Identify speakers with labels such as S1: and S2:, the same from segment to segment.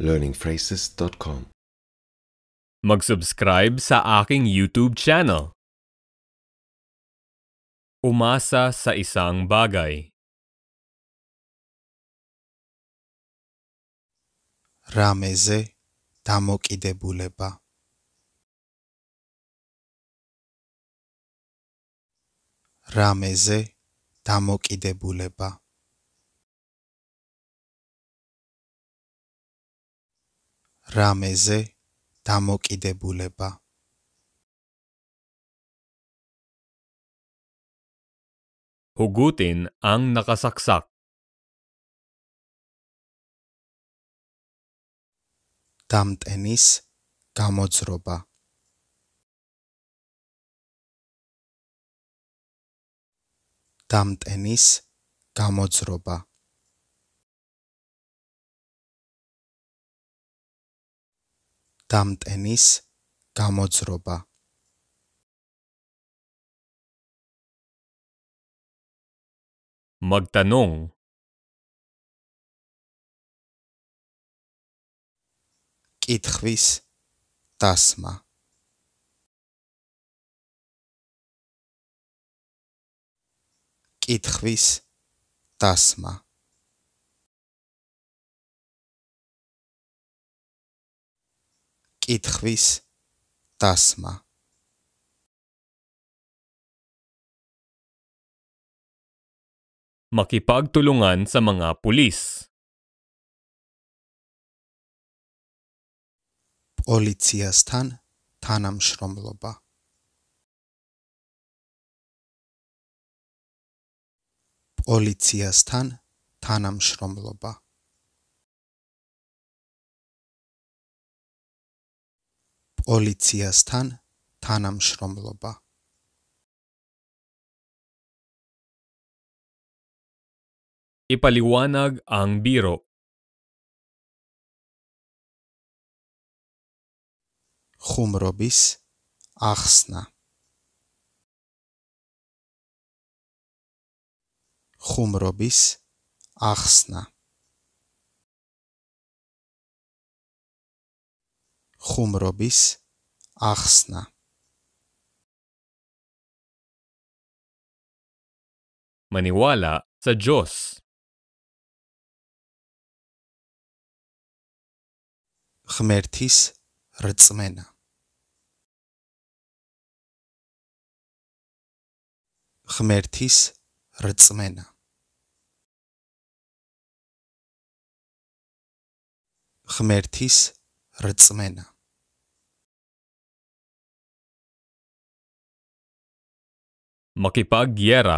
S1: learningphrases.com Mag-subscribe sa aking YouTube channel. Umasa sa isang bagay. Rameze დამოკიდებულება რამეზე დამოკიდებულება რამეზე დამოკიდებულება ჰუგუტინ ან ნაგასაქსაკ დამტენის გამოძრობა დამტენის გამოძრობა დამტენის გამოძრობა მაგდანონ კითხვის დასმა კითხვის დასმა კითხვის დასმა Makipagtulungan sa mga pulis. პოლიციასთან თანამშრომლობა პოლიციასთან თანამშრომლობა პოლიციასთან თანამშრომლობა იპალიუანაგ ანბირო ხუმრობის ახსნა ხუმრობის ახსნა χουμρομπίς αχσνα. Μανιουάλα σα γιος. Χμερτίς ρτσμένα. Χμερτίς ρτσμένα. Χμερτίς ρτσμένα. მოკიპა გიერა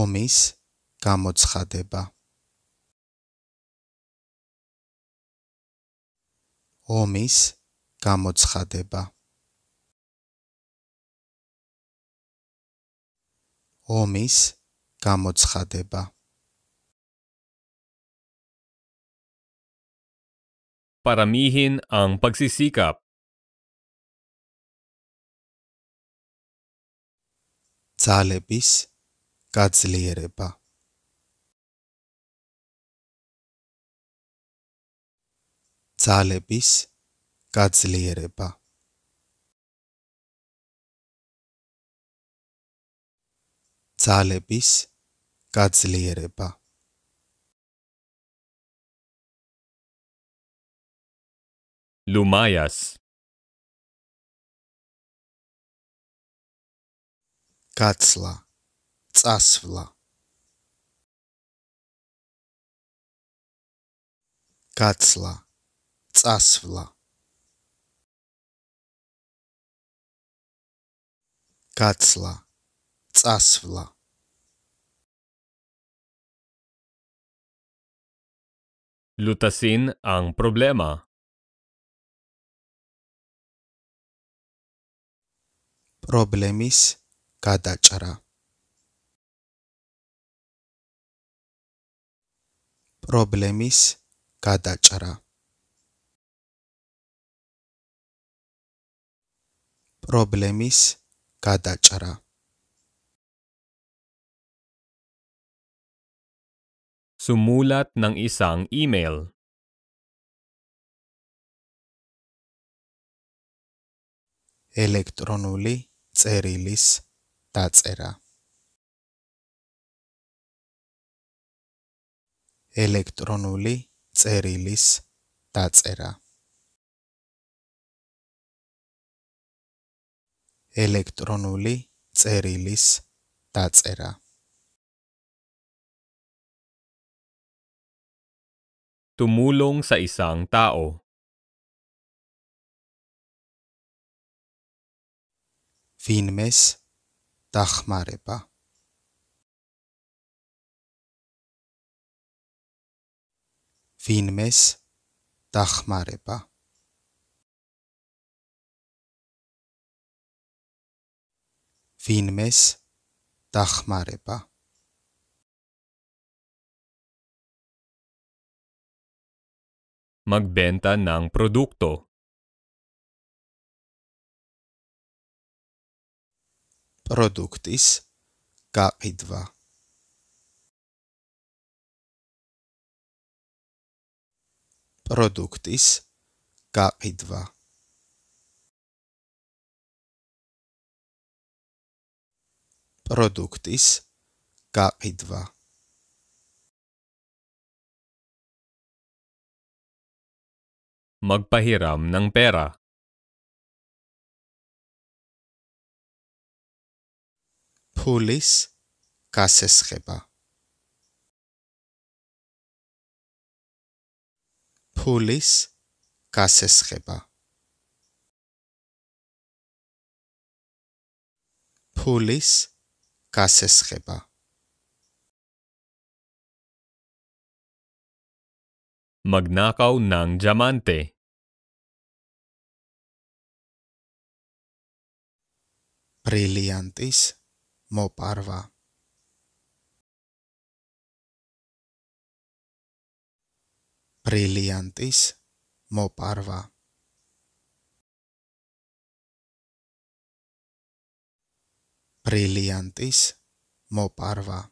S1: ომის გამოცხადება ომის გამოცხადება ომის გამოცხადება Paramihin ang pagsisikap. Zale bis Gazlere pa. Zale bis pa. Zale bis Gazlere pa. Lumayas გაცლა წასვლა გაცლა წასვლა გაცლა წასვლა Lutasin ang problema. პრობლემის გადაჭრა პრობლემის გადაჭრა პრობლემის გადაჭრა Sumulat ng isang email. Elektronuli წერილის დაწერა. ელექტრონული წერილის დაწერა. ელექტრონული წერილის დაწერა. Tumulong sa isang tao ვინმეს დახმარება ვინმეს დახმარება ვინმეს დახმარება Magbenta ng produkto პროდუქტის გაყიდვა. პროდუქტის გაყიდვა. პროდუქტის გაყიდვა. Magpahiram ng pera. ფულის გასესხება ფულის გასესხება ფულის გასესხება მაგნაკაუ ნანჯამანტე ბრილიანტის Moparva. Brilliantis Moparva. Brilliantis Moparva.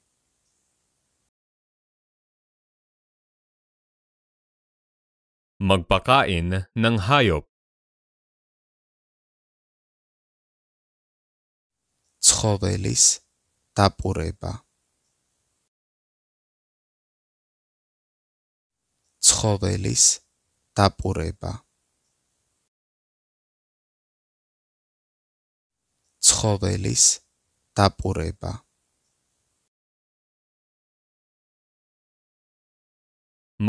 S1: Magpakain ng hayop ცხოველის დაპურება ცხოველის დაპურება ცხოველის დაპურება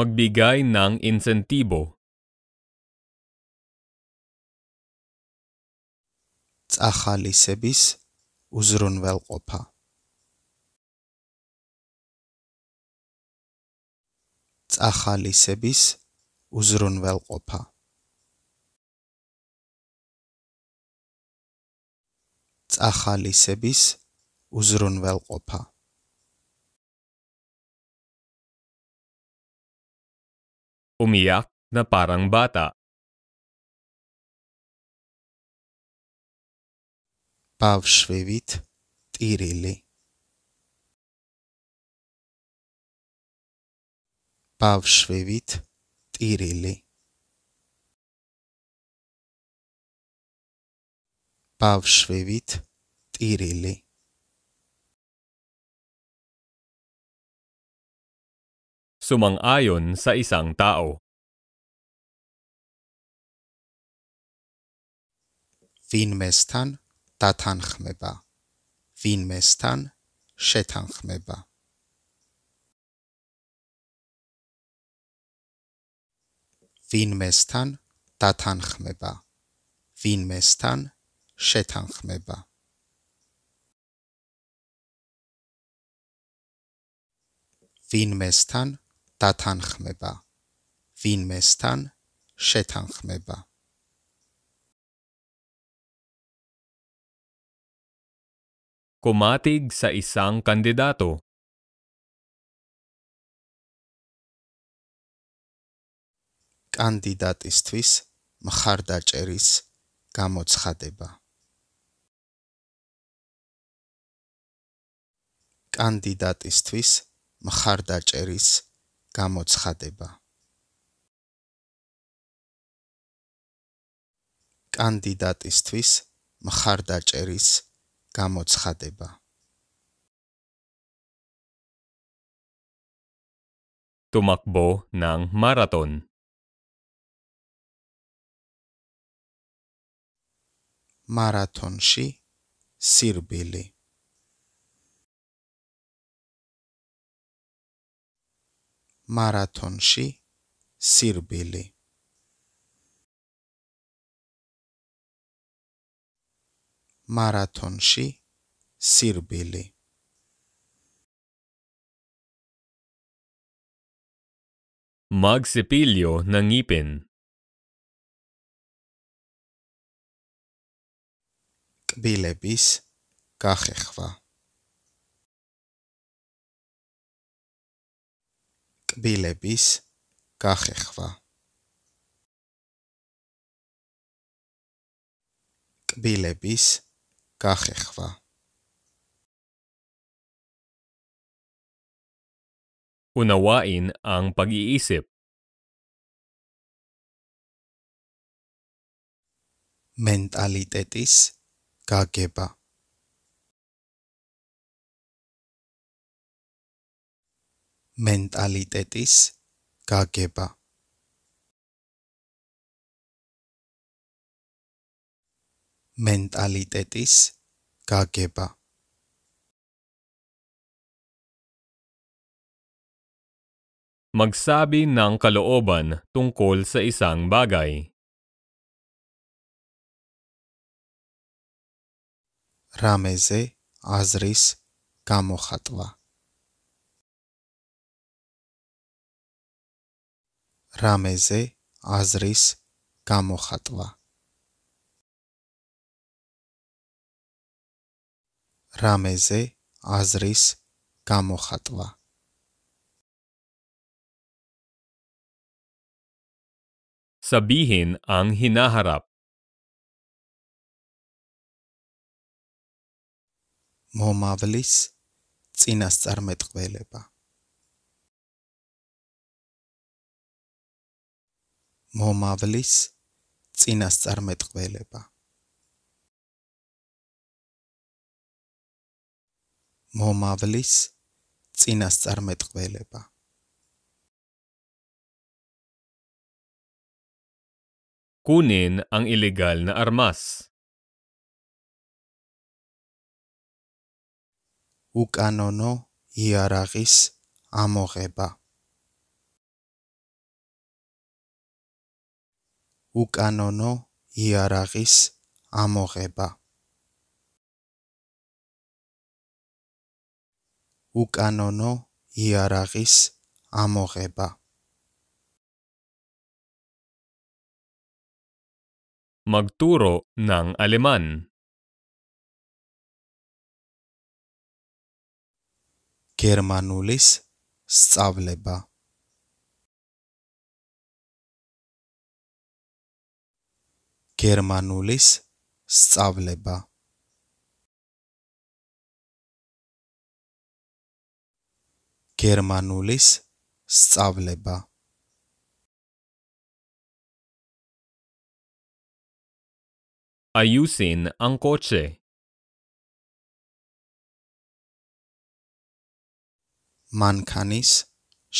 S1: მაგბიგაი ნან ინცენტიბო წახალისების უზრუნველყოფა წახალისების უზრუნველყოფა წახალისების უზრუნველყოფა უმია და პარანბატა პავშვევით ტირილი ბავშვებით ტირილი ბავშვებით ტირილი sumang-ayon sa isang tao vinmestan დათანხმება ვინმესთან შეთანხმება ვინმესთან დათანხმება ვინმესთან შეთანხმება ვინმესთან დათანხმება ვინმესთან შეთანხმება kumatig sa isang kandidato. კანდიდატისთვის მხარდაჭერის გამოცხადება კანდიდატისთვის მხარდაჭერის გამოცხადება კანდიდატისთვის მხარდაჭერის გამოცხადება გამოცხადება Tumakbo ng maraton. Maraton si Sirbili. Maraton si Sirbili. მარათონში სირბილი მაქსიპილიო ნანიპენ კბილების გახეხვა კბილების გახეხვა კბილების გახეხვა כך אחווה. Unawain ang pag-iisip. Mentalitetis kageba. Mentalitetis kageba. მენტალიტეტის გაგება Magsabi ng kalooban tungkol sa isang bagay. რამეზე აზრის გამოხატვა. რამეზე აზრის გამოხატვა. რამეზე აზრის გამოხატვა Sabihin ang hinaharap. Momavlis cinastarmetqveleba. Momavlis cinastarmetqveleba. მომავლის წინასწარმეტყველება. Kunin ang ilegal na armas. უკანონო იარაღის ამოღება უკანონო იარაღის ამოღება უკანონო იარაღის ამოღება. Magturo ng Aleman გერმანულის სწავლება გერმანულის სწავლება გერმანულის სწავლება აიუსინ ანკოჩე მანქანის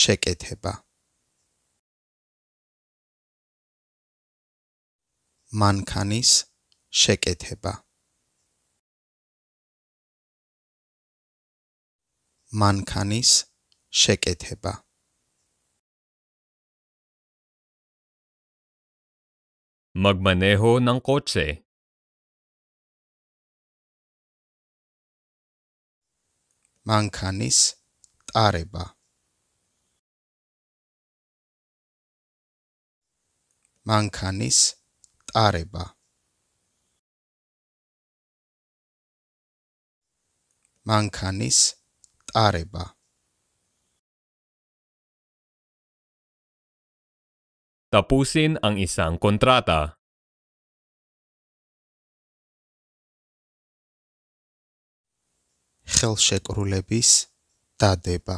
S1: შეკეთება მანქანის შეკეთება მანქანის შეკეთება შეკეთება მაგმანეჰო ნანკოჩე მანქანის ტარება მანქანის ტარება მანქანის ტარება tapusin ang isang kontrata. ხელშეკრულების დადება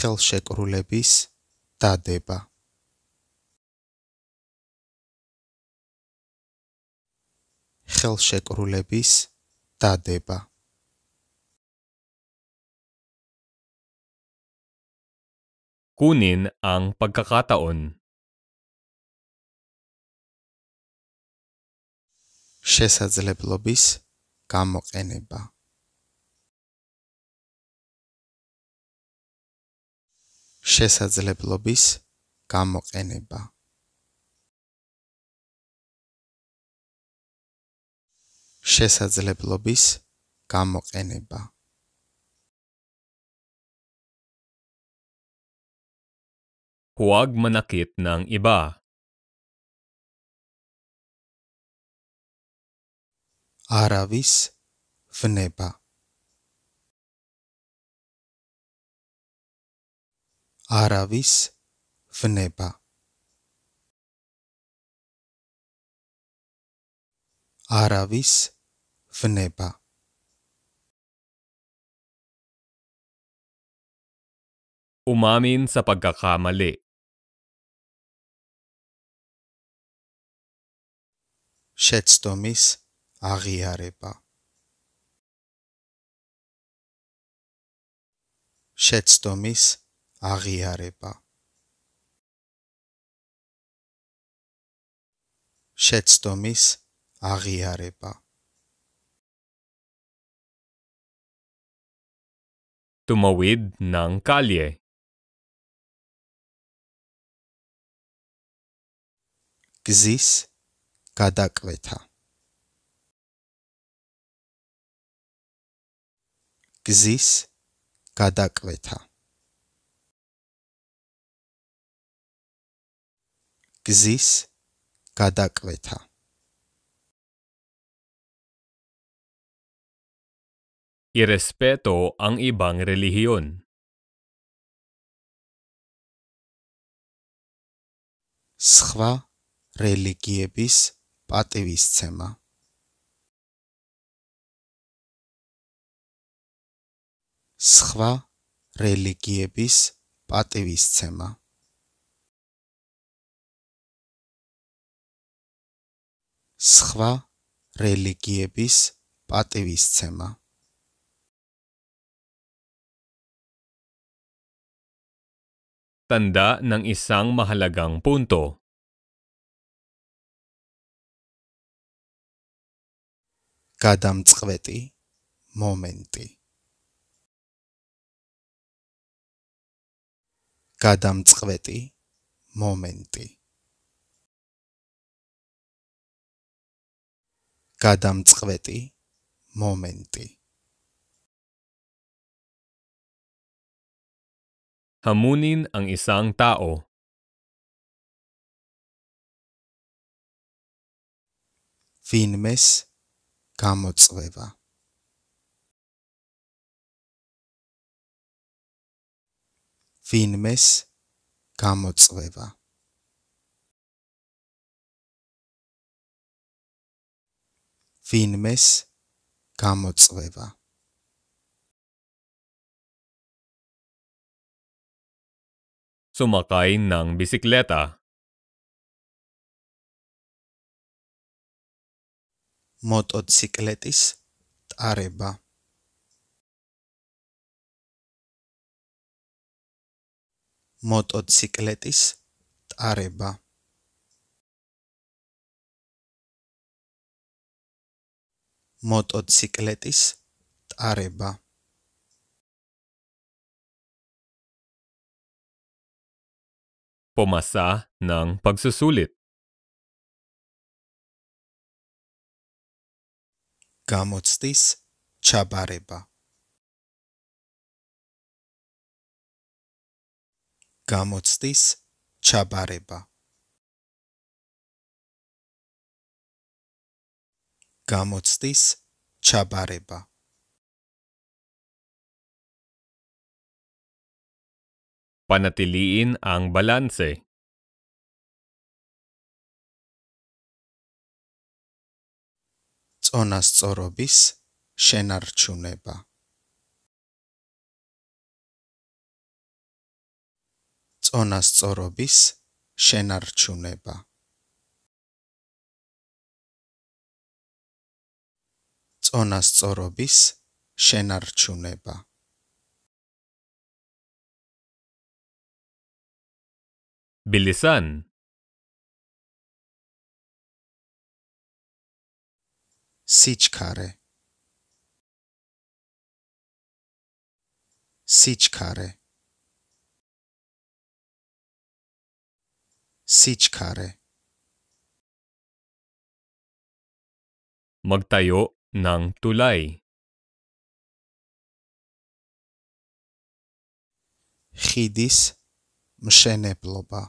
S1: ხელშეკრულების დადება ხელშეკრულების დადება kunin ang pagkakataon. შესაძლებლობის გამოყენება შესაძლებლობის გამოყენება შესაძლებლობის გამოყენება Huwag manakit ng iba. Aravis Vneba nieba. Aravis w nieba. Aravis w Umamin sa pagkakamali. შეცდომის აღიარება შეცდომის აღიარება შეცდომის აღიარება თუმოვიდ ნანკალიე გზის გადაკვეთა გზის გადაკვეთა გზის გადაკვეთა irrespeto ang ibang relihiyon სხვა რელიგიების პატივისცემა სხვა რელიგიების პატივისცემა სხვა რელიგიების პატივისცემა Tanda ng isang mahalagang punto გადამწყვეტი მომენტი გადამწყვეტი მომენტი გადამწყვეტი მომენტი Hamunin ang isang tao. Finmes გამოწვევა ვინმეს გამოწვევა ვინმეს გამოწვევა Sumakay ng bisikleta. მოტოციკლეტის ტარება. მოტოციკლეტის ტარება. მოტოციკლეტის ტარება. Pumasa ng pagsusulit გამოცდის ჩაბარება გამოცდის ჩაბარება გამოცდის ჩაბარება Panatiliin ang balanse წონასწორობის შენარჩუნება წონასწორობის შენარჩუნება წონასწორობის შენარჩუნება ბილისან सीच खा रहे सीच खा रहे सीच खा रहे Magtayo ng tulay. Χίδης μσενέπλοπα.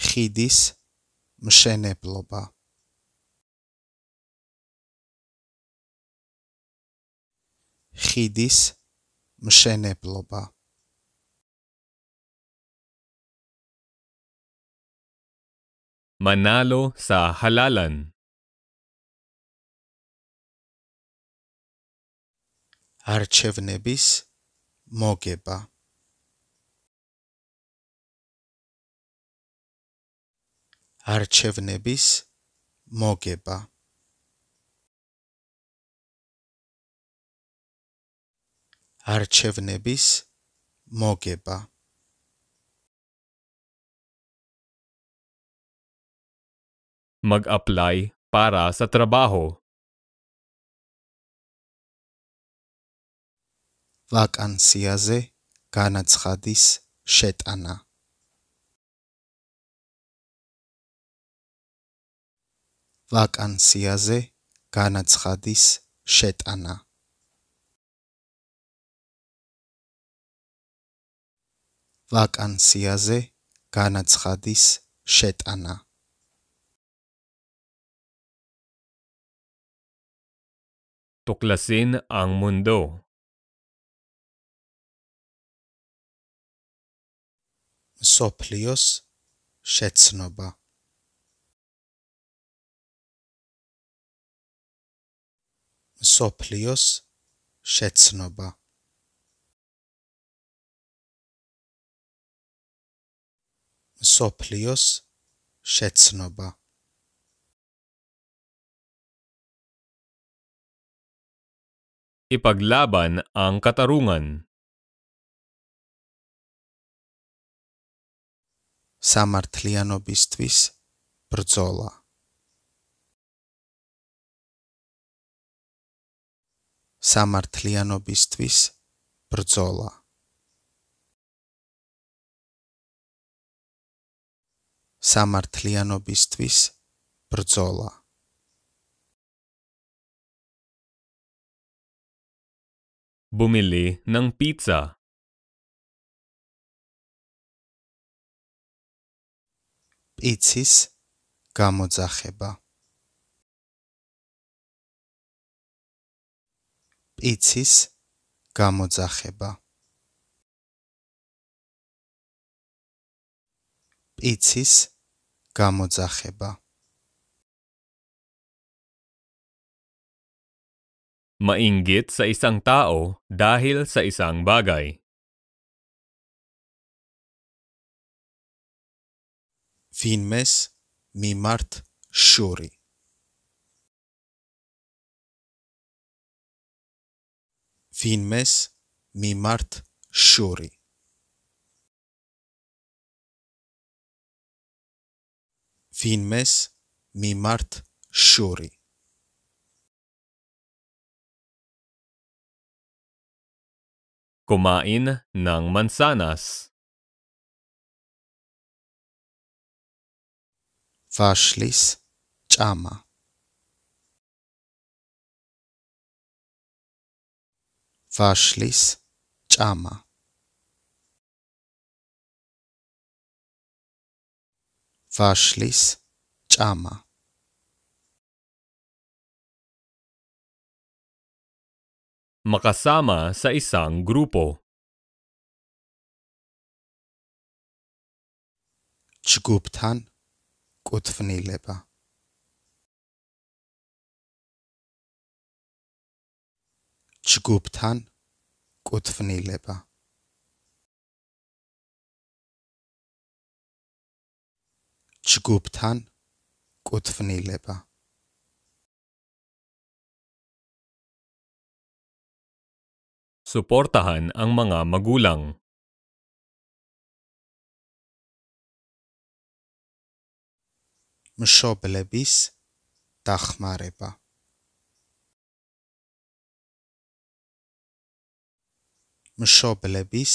S1: Χίδης, μσενέπλοπα. μπά. μσενέπλοπα. Μανάλο, σα χαλάλαν. არჩევნების მოგება არჩევნების მოგება მაგ აპლაი პარა სა ტრაბაჰო ვაკანსიაზე განაცხადის შეტანა ვაკანსიაზე განაცხადის შეტანა ვაკანსიაზე განაცხადის შეტანა toklasin ang mundo soplios shetsnoba მსოფლიოს შეცნობა მსოფლიოს შეცნობა Ipaglaban ang katarungan. სამართლიანობისთვის ბრძოლა სამართლიანობისთვის ბრძოლა სამართლიანობისთვის ბრძოლა ბუმილი ნან პიცა პიცის გამოძახება პიცის გამოძახება პიცის გამოძახება მაინგიტ სა ისანგ ტაო დაჰილ სა ისანგ ბაგაი ფინმეს მიმართ შური filmes mi Mart Shuri. Filmes mi Mart Shuri. Kumain ng mansanas. Fashlis Chama. ቫሽሊስ ጫማ ቫሽሊስ ጫማ makasama sa isang grupo. ჯგუფთან კუთვნილება. ჯგუფთან კუთვნილება ჯგუფთან კუთვნილება Suportahan ang mga magulang. Mshobelebis dachmareba მშობლების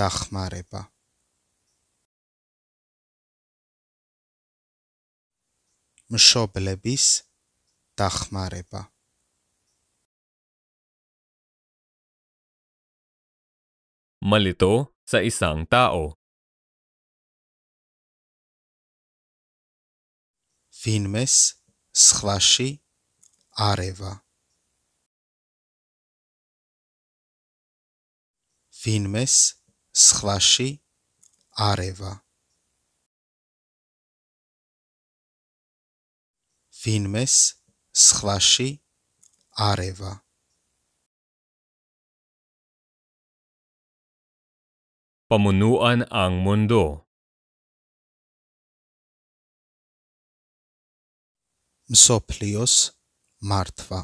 S1: დახმარება მშობლების დახმარება მალიტო საისანტაო ფინმეს სხვაში არევა ვინმეს სხვაში არევა ვინმეს სხვაში არევა პომუნუან ანგმუნდო მსოფლიოს მართვა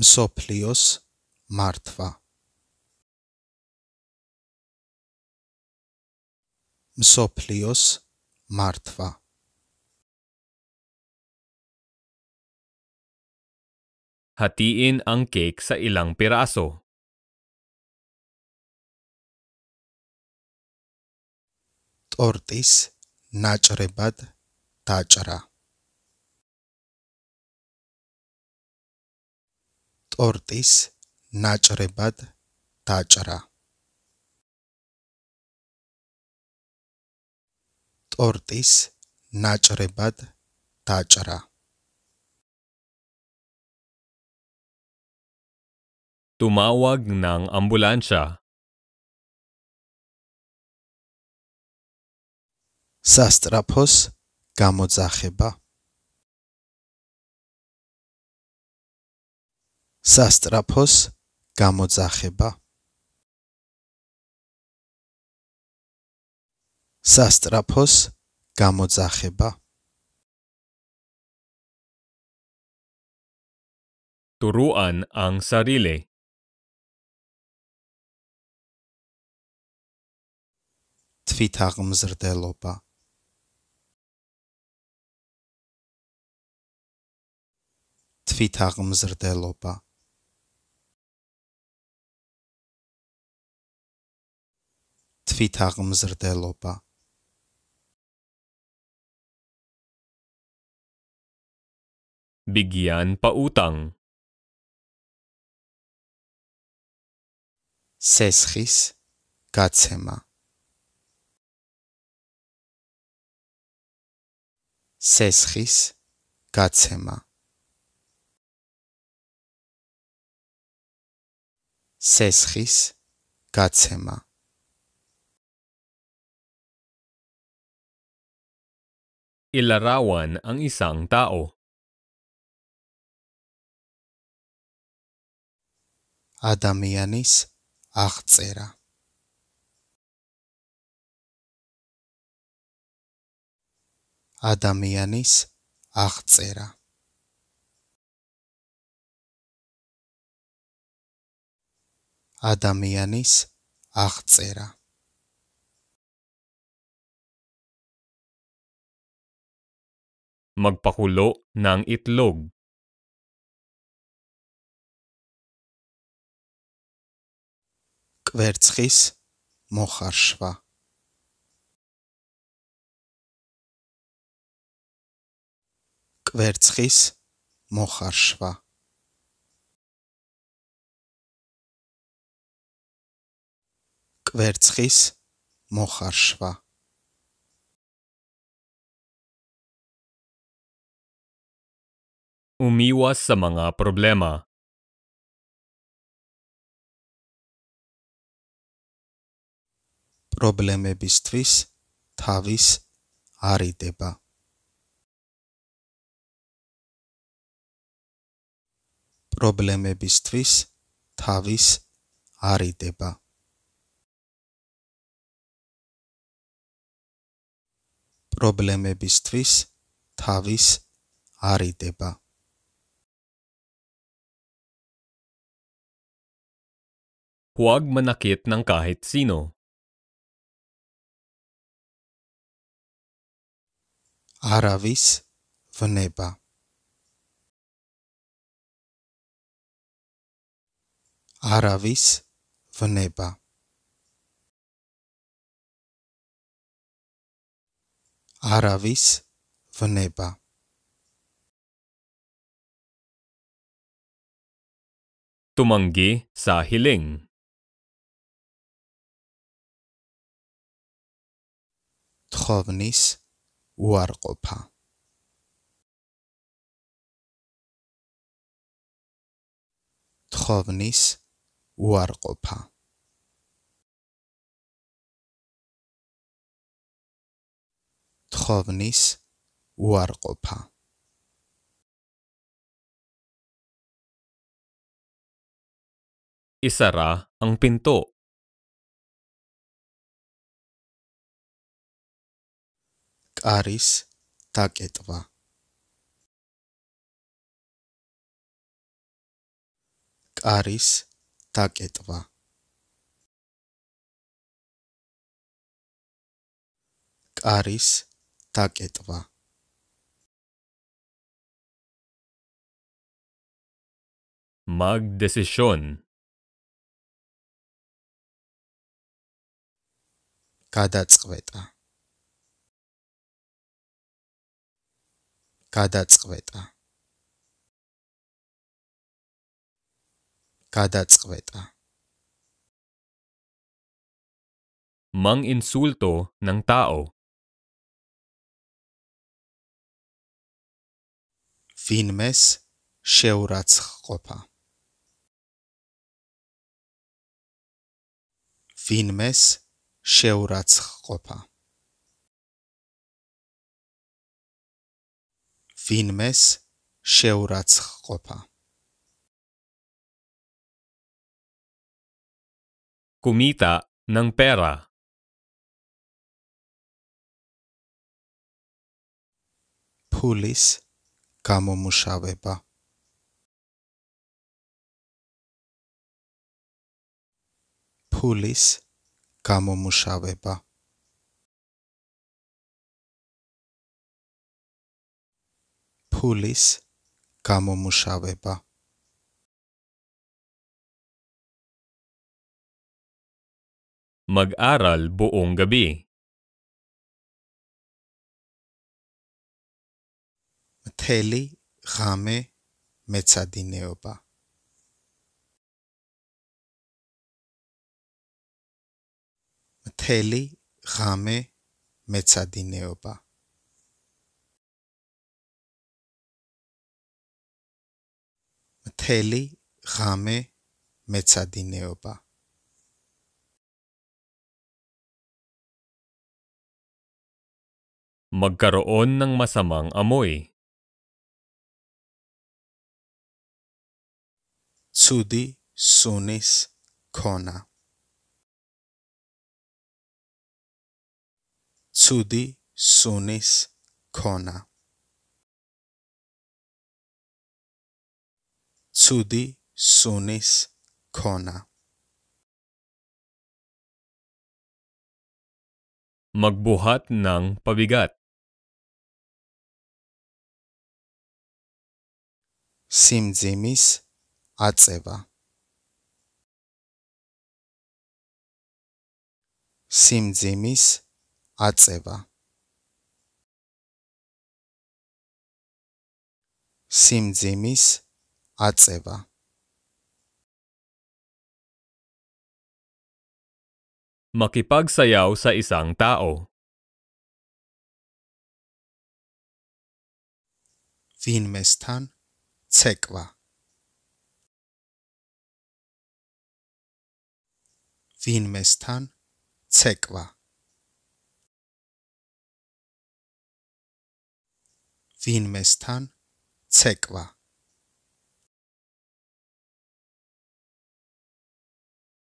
S1: მსოფლიოს მართვა მსოფლიოს მართვა Hatiin ang cake sa ilang piraso. Tortis naczrebad taczra. ტორტის ნაჭრებად დაჭრა. ტორტის ნაჭრებად დაჭრა. Tumawag ng ambulansya. სასტრაფოს გამოძახება სასტრაფოს გამოძახება სასტრაფოს გამოძახება ტურუან ანსარილე თვითაღმზრდელობა თვითაღმზრდელობა თავით აღმზრდელობა Begian pautang Sesxis gatsema Sesxis gatsema Sesxis gatsema Ilarawan ang isang tao. ადამიანის აღწერა ადამიანის აღწერა ადამიანის აღწერა magpakulo ng itlog. კვერცხის მოხარშვა კვერცხის მოხარშვა კვერცხის მოხარშვა Umiwas sa mga problema პრობლემებისთვის თავის არიდება. პრობლემებისთვის თავის არიდება. პრობლემებისთვის თავის არიდება. Huwag manakit ng kahit sino. Aravis Vaneba Aravis Vaneba Aravis Vaneba Tumanggi sa hiling თხოვნის უარყოფა თხოვნის უარყოფა თხოვნის უარყოფა Isara ang pinto. კარის დაკეტვა კარის დაკეტვა კარის დაკეტვა mag decision გადაწყვეტა გადაწყვეტა გადაწყვეტა mang insulto ng tao ვინმეს შეურაცხყოფა ვინმეს შეურაცხყოფა ვინმეს შეურაცხყოფა. კუმიტა ნანგ პერა ფულის გამომუშავება ფულის გამომუშავება ფულის გამომუშავება მაგარალ ბუონგაბი მთელი ღამე მეცადინეობა მთელი ღამე მეცადინეობა მთელი ღამე მეცადინეობა Magkaroon ng masamang amoy. Tsudi sunis kona. Tsudi sunis kona. sudi sunis kona. Magbuhat ng pabigat. სიმძიმის აწევა სიმძიმის აწევა სიმძიმის აწევა. Makipagsayaw sa isang tao. ვინმესთან ცეკვა. ვინმესთან ცეკვა. ვინმესთან ცეკვა.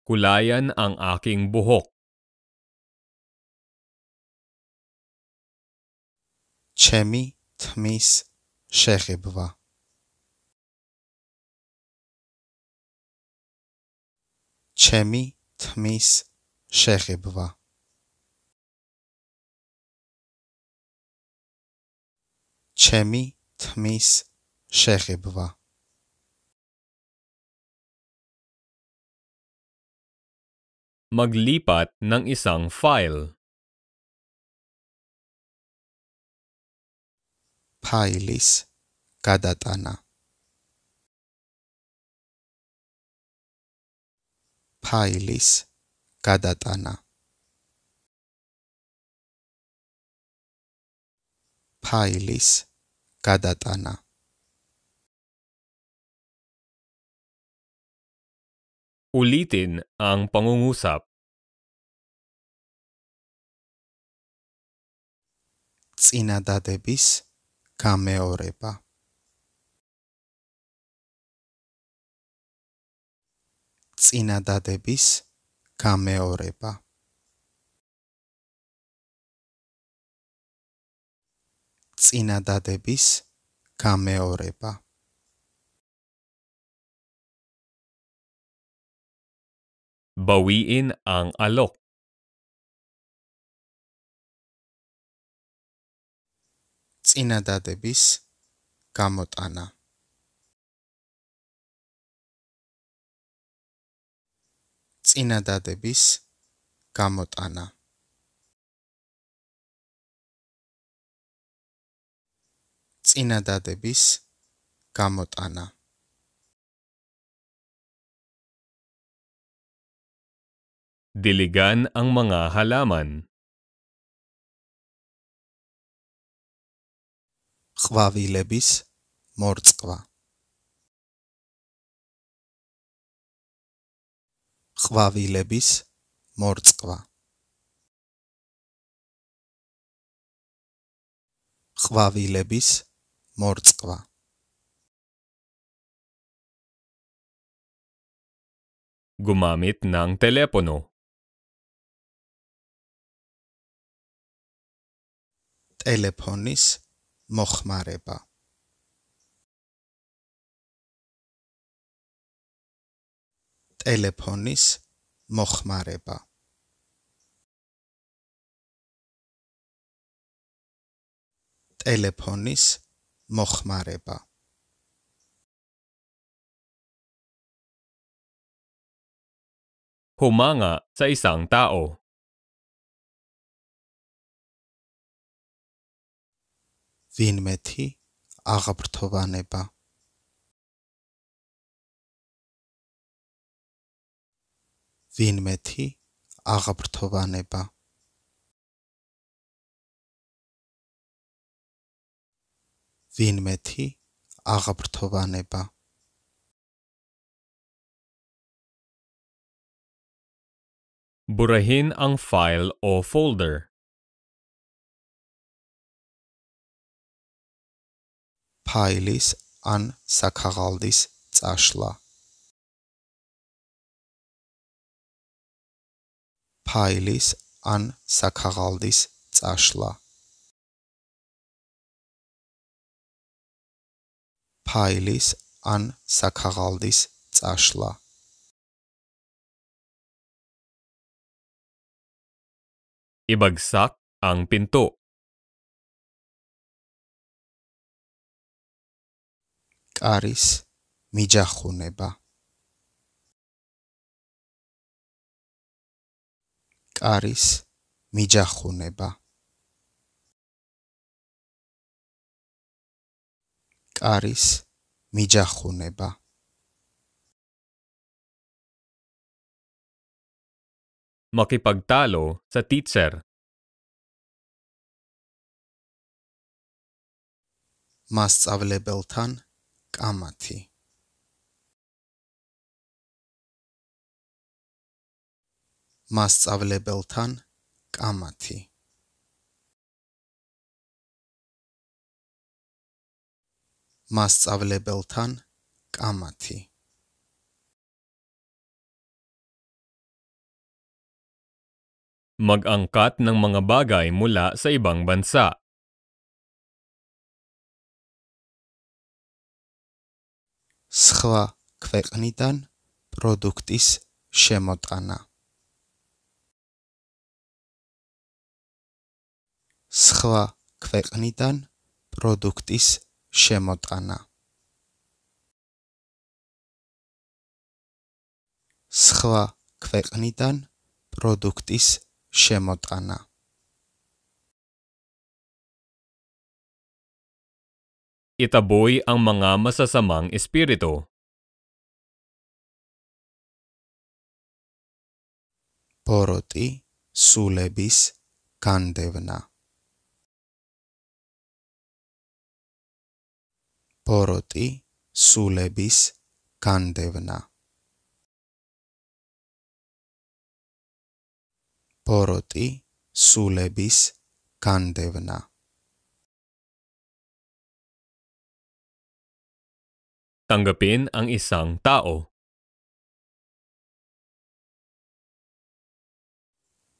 S1: Kulayan ang aking buhok. چمی تمیز شقیبوا چمی تمیز شقیبوا چمی تمیز شقیبوا maglipat ng isang file. Pailis kadatana Pailis kadatana Pailis kadatana Ulitin ang pangungusap. წინადადების გამეორება წინადადების გამეორება წინადადების გამეორება Bawiin ang alok. წინადადების გამოტანა წინადადების გამოტანა წინადადების გამოტანა Diligan ang mga halaman. ყვავილების მორწვა ყვავილების მორწვა ყვავილების მორწვა Gumamit ng telepono. ტელეფონის მოხმარება. ტელეფონის მოხმარება. ტელეფონის მოხმარება. ჰუმანა საისანდაო ვინმეთი აღფრთოვანება ვინმეთი აღფრთოვანება ვინმეთი აღფრთოვანება Burahin ang file o folder. ფაილის ან საქაღალდის წაშლა. ფაილის ან საქაღალდის წაშლა. ფაილის ან საქაღალდის წაშლა. Ibagsak ang pinto. კარის მიჯახუნება კარის მიჯახუნება კარის მიჯახუნება მაკიპაგტალო სატიცერ მასწავლებელთან კამათი მასწავლებელთან კამათი მასწავლებელთან კამათი Mag-angkat ng mga bagay mula sa ibang bansa სხვა ქვეყნიდან პროდუქტის შემოტანა სხვა ქვეყნიდან პროდუქტის შემოტანა სხვა ქვეყნიდან პროდუქტის შემოტანა itaboy ang mga masasamang espiritu. Poroti sulebis kandevna. Poroti sulebis kandevna. Poroti sulebis kandevna. Tanggapin ang isang tao.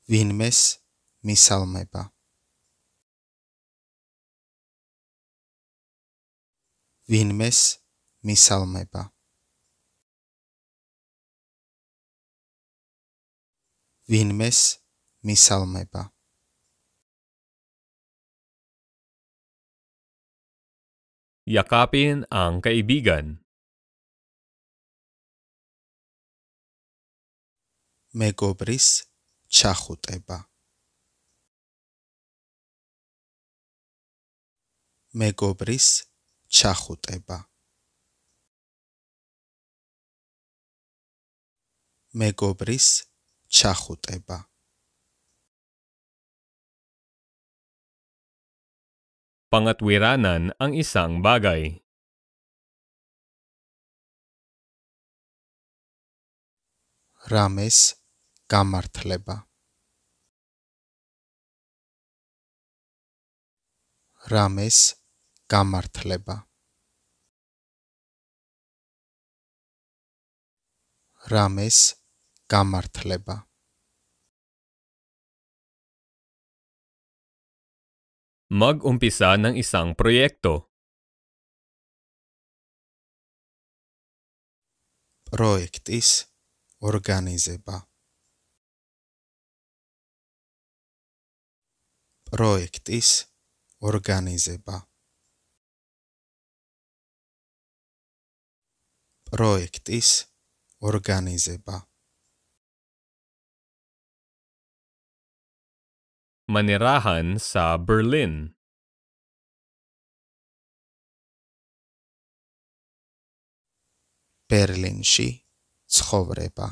S1: Vinmes misal may pa. Vinmes misal may pa. Vinmes misal may pa. Yakapin ang kaibigan. მეგობრის ჩახუტება მეგობრის ჩახუტება მეგობრის ჩახუტება pangatwiranan ang isang bagay. რამეს გამართლება რამეს გამართლება რამეს გამართლება Mag-umpisa ng isang proyekto. Proyektis is organizeba. Projekt is organizeba. Projekt organizeba. manirahan sa Berlin. ბერლინში ცხოვრება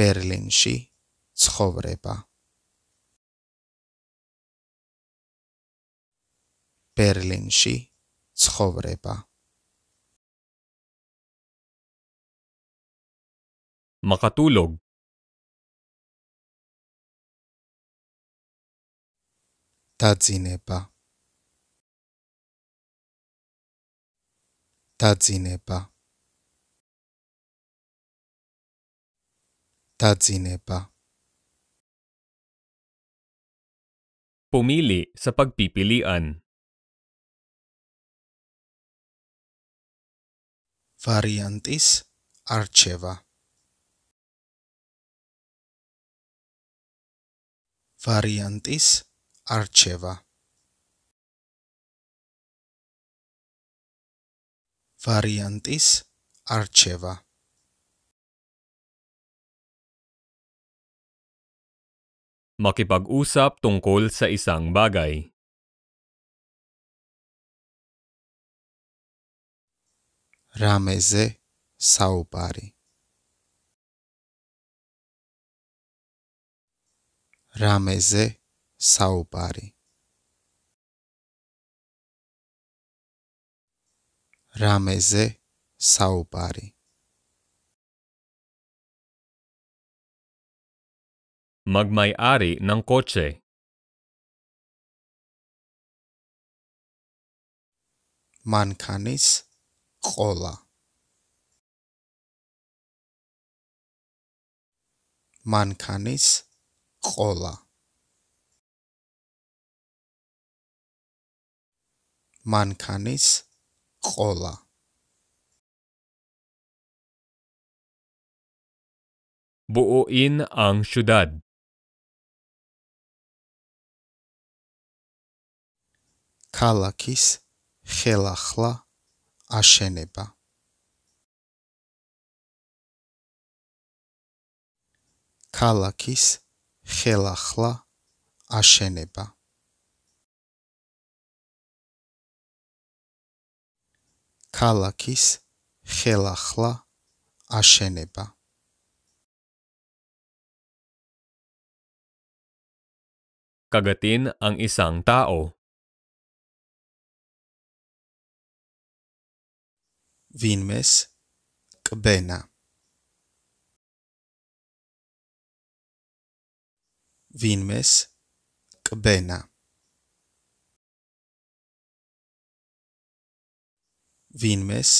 S1: ბერლინში ცხოვრება ბერლინში ცხოვრება makatulog tadzinepa tadzinepa tadzinepa Pumili sa pagpipilian. Variantis Archeva Variantis Archeva. Variantis Archeva. Makipag-usap tungkol sa isang bagay. Rameze Saupari Rameze საუბარი რამეზე საუბარი მაგმაი არი ნან კოჩე მანქანის ყოლა მანქანის ყოლა მანქანის ყოლა ბუო ინ ანშუდად ქალაქის ხელახლა აშენება ქალაქის ხელახლა აშენება ქალაქის ხელახლა აშენება. Kagatin ang isang tao. Vinmes kbena. Vinmes kbena. ቪንሜስ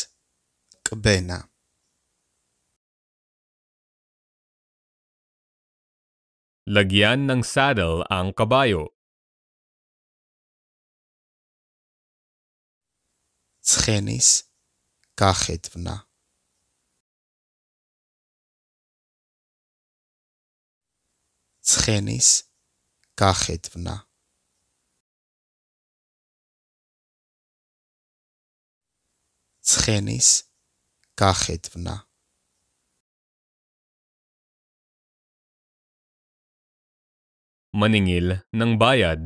S1: ቅቤና Lagyan ng saddle ang kabayo. ცხენის გახედვნა ცხენის გახედვნა ცხენის გახედვნა. maningil ng bayad.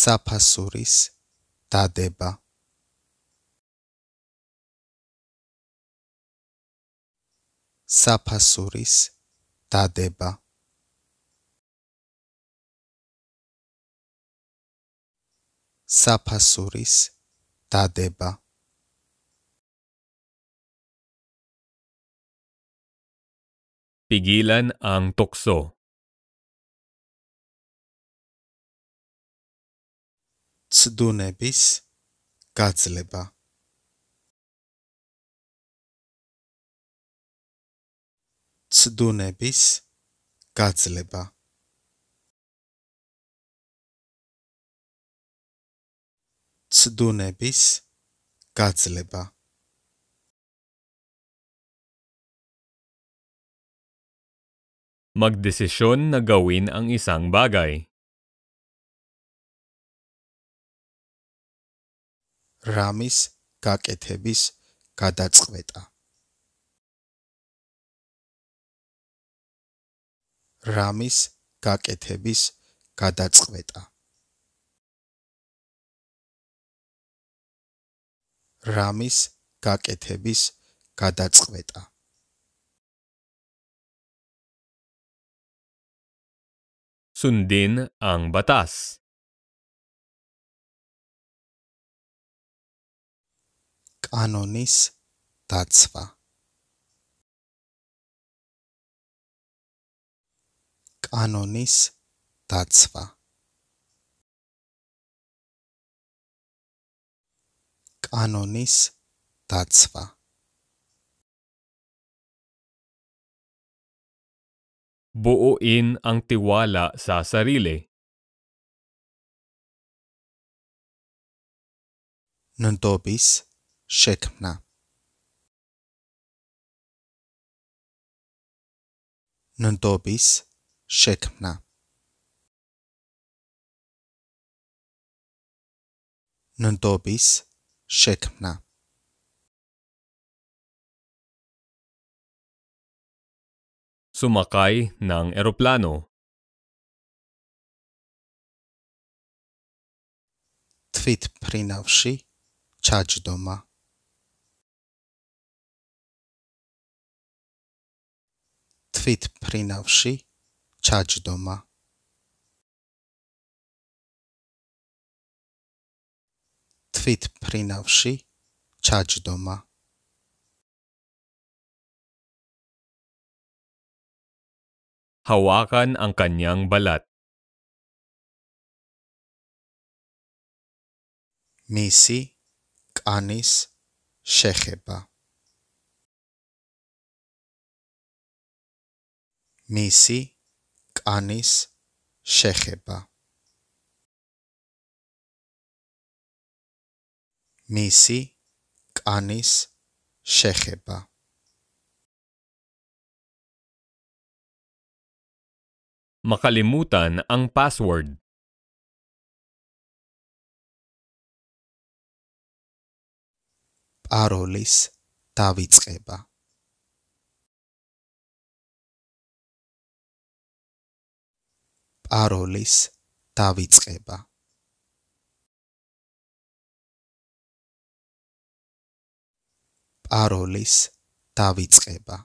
S1: საფასურის დადება საფასურის დადება საფასურის დადება პიგილან ან ტოქსო ცდუნების გაძლება ცდუნების გაძლება ცდუნების გაძლება magdesisyon na gawin ang isang bagay. Ramis kaketebis kadatskweta. Ramis kaketebis kadatskweta. რამის გაკეთების გადაწყვეტა. sundin ang batas kanonis datsva kanonis datsva Anonis Tatsva. Buuin ang tiwala sa sarili. Nuntopis, Shekna. Nuntopis, Shekna. Nuntopis, Shekna. Shekna. sumakay ng eroplano. Twit prinavši čač doma. Twit prinavši čač doma. profit принавши ჩაჯდომა Hawakan ang kanyang balat. მისი კანის შეხება მისი კანის შეხება მისი კანის შეხება. Makalimutan ang password. პაროლის დავიწყება. პაროლის დავიწყება. პაროლის დავიწყება.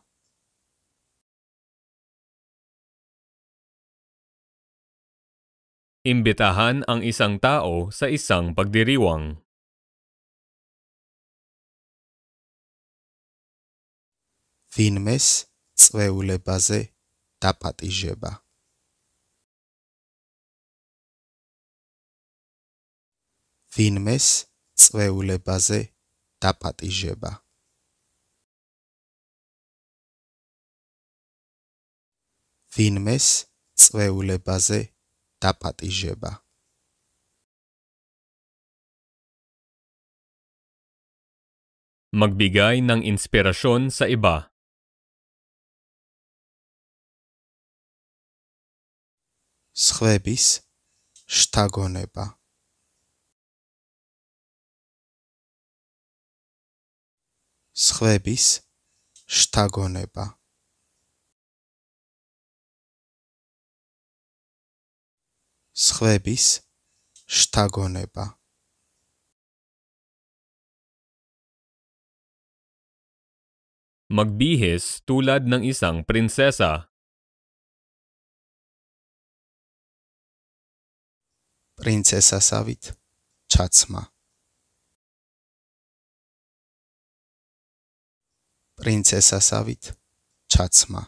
S1: Imbitahan ang isang tao sa isang pagdiriwang. ვინმეს წვეულებაზე დაპატიჟება. ვინმეს წვეულებაზე დაპატიჟება. ვინმეს წვეულებაზე დაპატიჟება. Magbigay ng inspirasyon sa iba. სხვების შთაგონება. სხვების შთაგონება. სხვების შთაგონება Magbihis tulad ng isang prinsesa. პრინცესასავით ჩაცმა პრინცესასავით ჩაცმა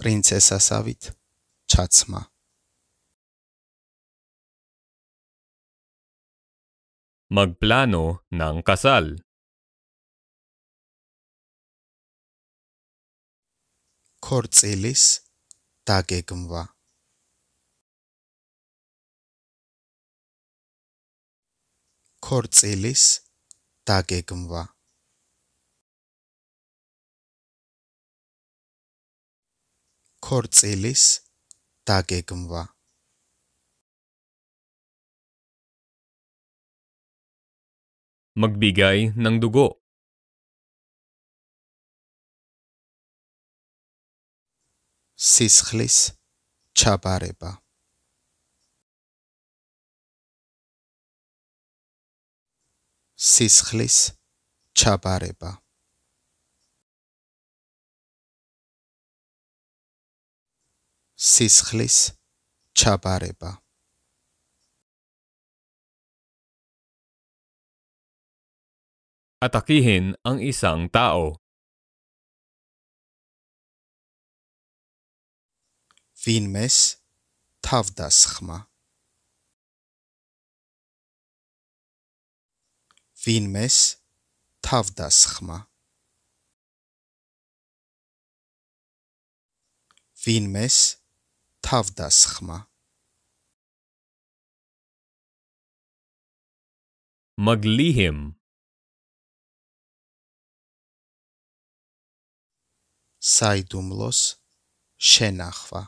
S1: პრინცესასავით ჩაცმა Magplano ng kasal ქორწილის დაგეგმვა ქორწილის დაგეგმვა ქორწილის დაგეგმვა მგბიგაი ნანგდუგო სისხლის ჩაბარება სისხლის ჩაბარება სისხლის ჩაბარება Atakihin ang isang tao. ვინმეს თავდასხმა ვინმეს თავდასხმა ვინმეს თავდასხმა მაგლიჰიმ საიდუმლოს შენახვა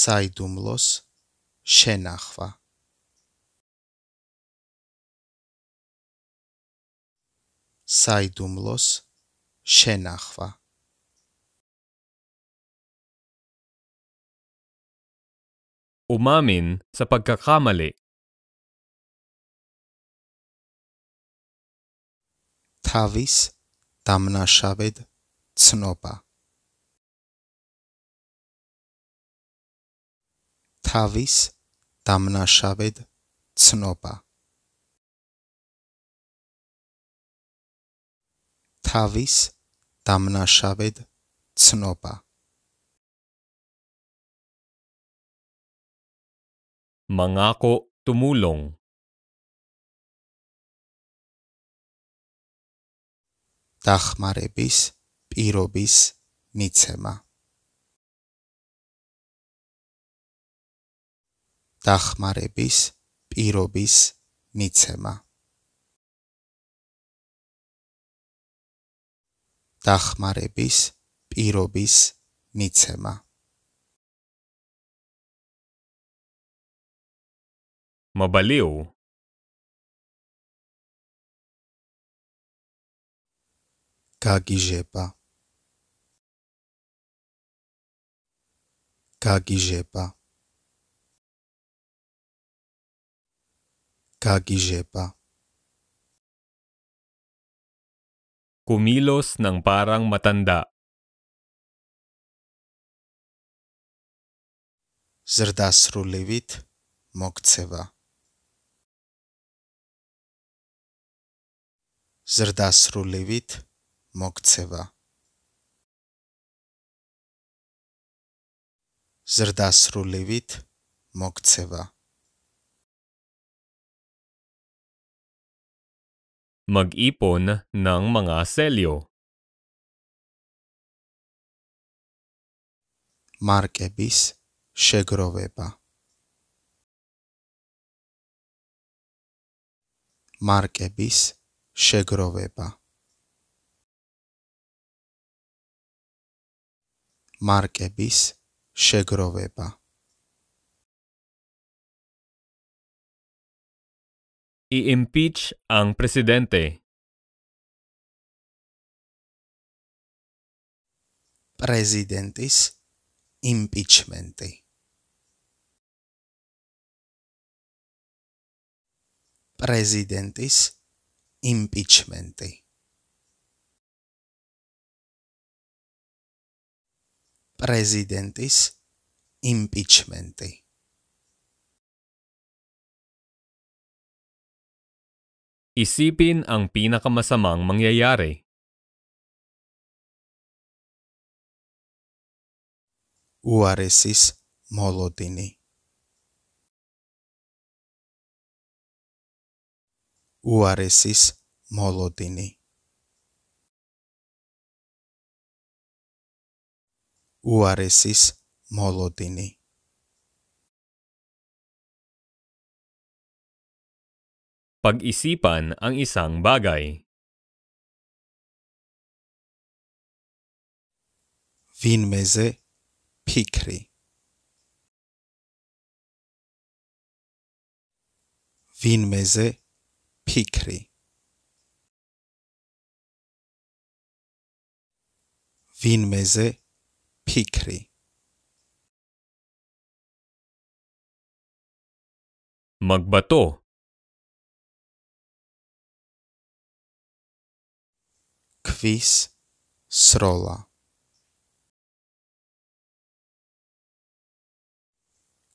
S1: საიდუმლოს შენახვა საიდუმლოს შენახვა შენახვა უმამინ საპაგაგამალე თავის დამნაშავედ ცნობა თავის დამნაშავედ ცნობა თავის დამნაშავედ ცნობა მანაკო თუმულონ დახმარების პირობის მიცემა დახმარების პირობის მიცემა დახმარების პირობის მიცემა მობალიო გაგიჟება გაგიჟება გაგიჟება Kumilos ng parang matanda. ზრ დასრულებით მოქცევა ზრ დასრულებით მოქცევა ზრ დასრულებით მოქცევა mag-ipon ng mga selyo. მარკების შეგროვება მარკების შეგროვება მარკების შეგროვება I-impeach ang presidente. Presidentis impeachmente. Presidentis impeachmente. Presidentis impeachmente. Isipin ang pinakamasamang mangyayari. Uaresis Molodini Uaresis Molodini Uaresis Molodini Pag-isipan ang isang bagay. Vinmeze Pikri Vinmeze Pikri Vinmeze Pikri Magbato Quiz Srola.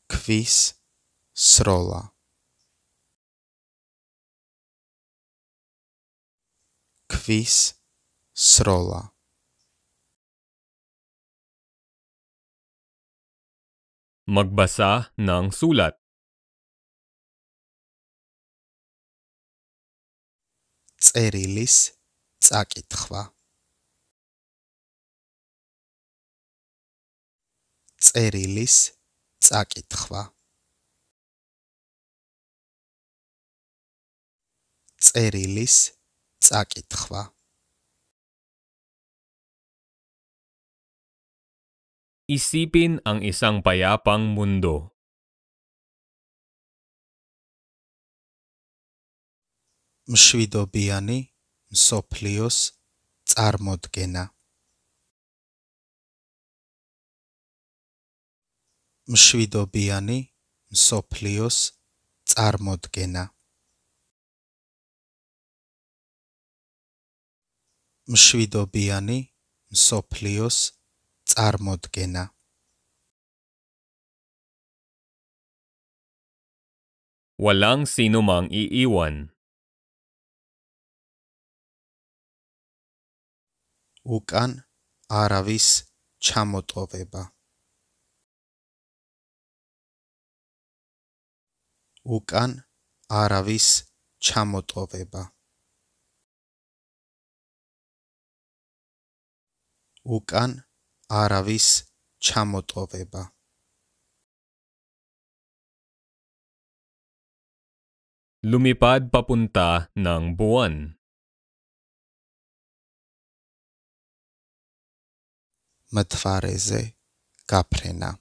S1: Quiz Srola. Quiz Srola. Magbasa ng sulat. Tserilis წაკითხვა წერილის წაკითხვა წერილის წაკითხვა Isipin ang isang payapang mundo. Mshwidobiani მსოფლიოს წარმოდგენა მშვიდობიანი მსოფლიოს წარმოდგენა მშვიდობიანი მსოფლიოს წარმოდგენა ვალანგ სინუმანგი ივან უკან არავის ჩამოტოვება უკან არავის ჩამოტოვება უკან არავის ჩამოტოვება Lumipad papunta ng buwan متفارزه caprena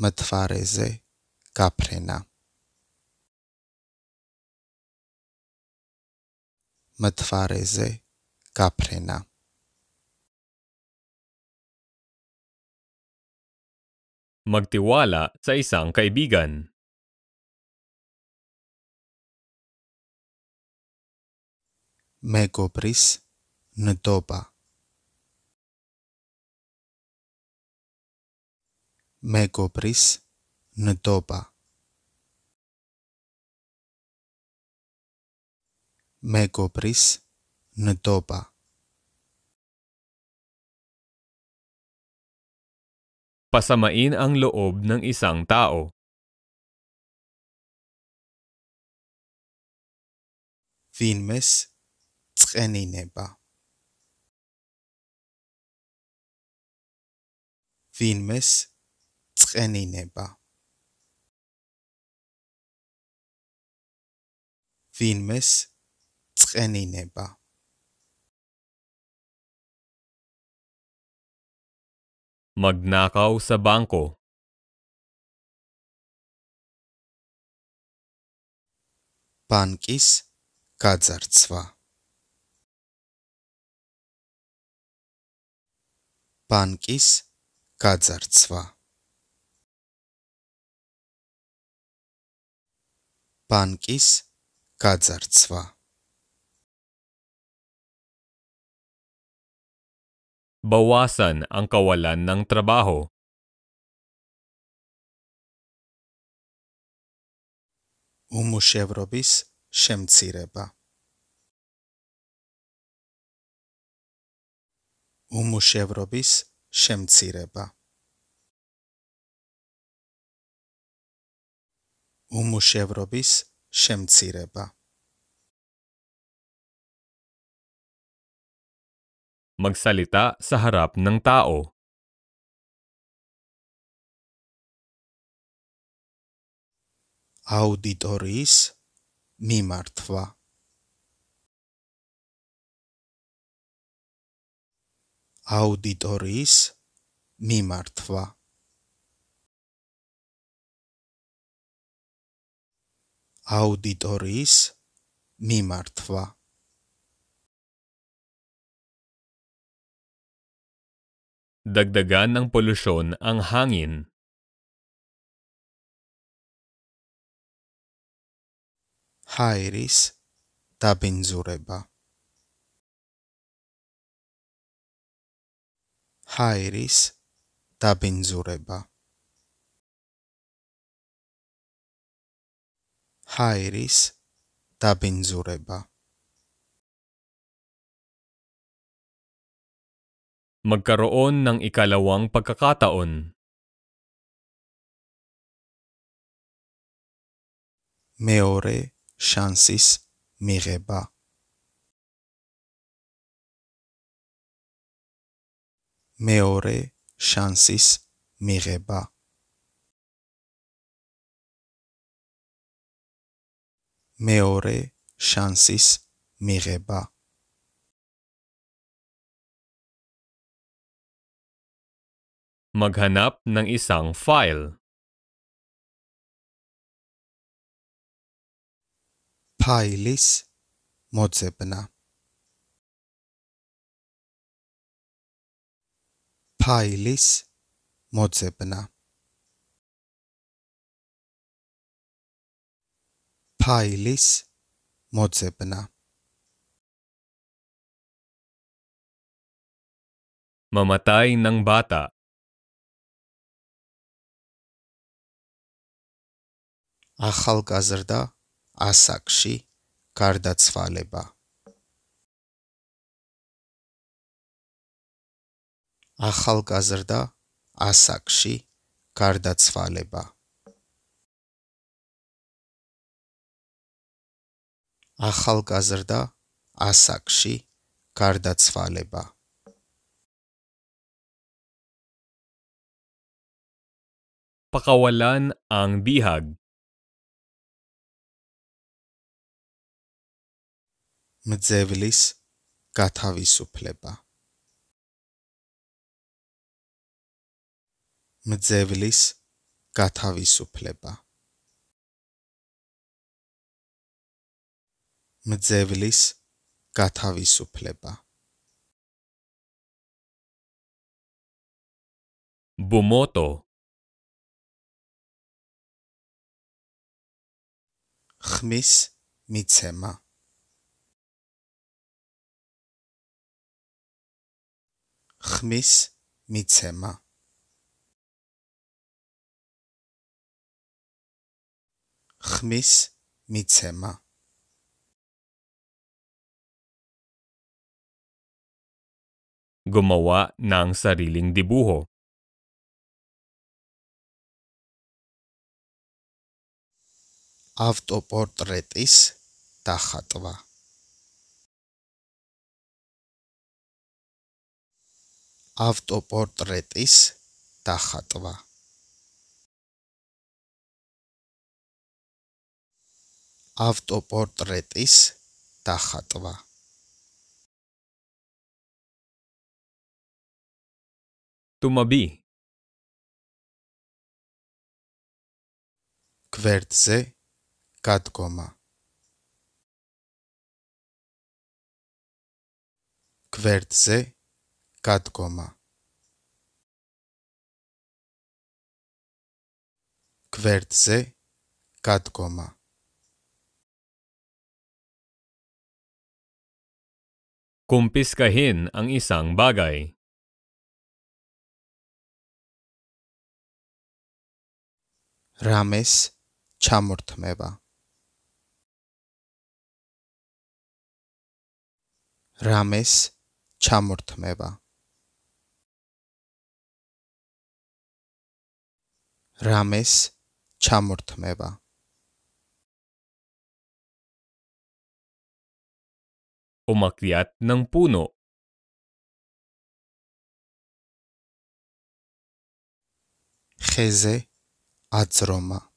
S1: متفارزه caprena متفارزه caprena Magtiwala sa isang kaibigan με κόπρης në topa. Me kopris Pasamain ang loob ng isang tao. Thinmes წყენინება ვინმეს წყენინება ვინმეს წყენინება მაგნაყაუსა ბანკო ბანკის გაძარცვა ბანკის გაძარცვა ბანკის გაძარცვა Bawasan ang kawalan ng trabaho. უმუშევრობის შემცირება უმუშევრობის შემცირება უმუშევრობის შემცირება Magsalita sa harap ng tao. აუდიტორიის მიმართვა აუდიტორის მიმართვა. აუდიტორის მიმართვა. Dagdagan ng polusyon ang hangin. ჰაერის დაბინძურება ჰაერის დაბინძურება ჰაერის დაბინძურება Magkaroon ng ikalawang pagkakataon. მეორე შანსის მიღება მეორე შანსის მიღება. მეორე შანსის მიღება. Maghanap ng isang file. Failis modzebna. ფაილის მოძებნა ფაილის მოძებნა მომატაი ნანგ ბატა ახალგაზრდა ასაკში გარდაცვალება ახალგაზრდა ასაკში გარდაცვალება ახალგაზრდა ასაკში გარდაცვალება პაკავალან ან ბიჰაგ მძევლის გათავისუფლება მძევლის გათავისუფლება მძევლის გათავისუფლება ბუმოტო ხმის მიცემა ხმის მიცემა ხმის მიცემა გომოვა ნანსარილინდი ბუჰო ავტოპორტრეტის დახატვა ავტოპორტრეტის დახატვა Αυτοπορτρέτης τα χατβά. Του μαμπί. Κβέρτζε κάτκομα. Κβέρτζε κάτκομα. Κβέρτζε κάτκομα. Kumpiskahin ang isang bagay. რამეს ჩამორთმევა. რამეს ჩამორთმევა. რამეს ჩამორთმევა. umakyat ng puno. Cheze at Roma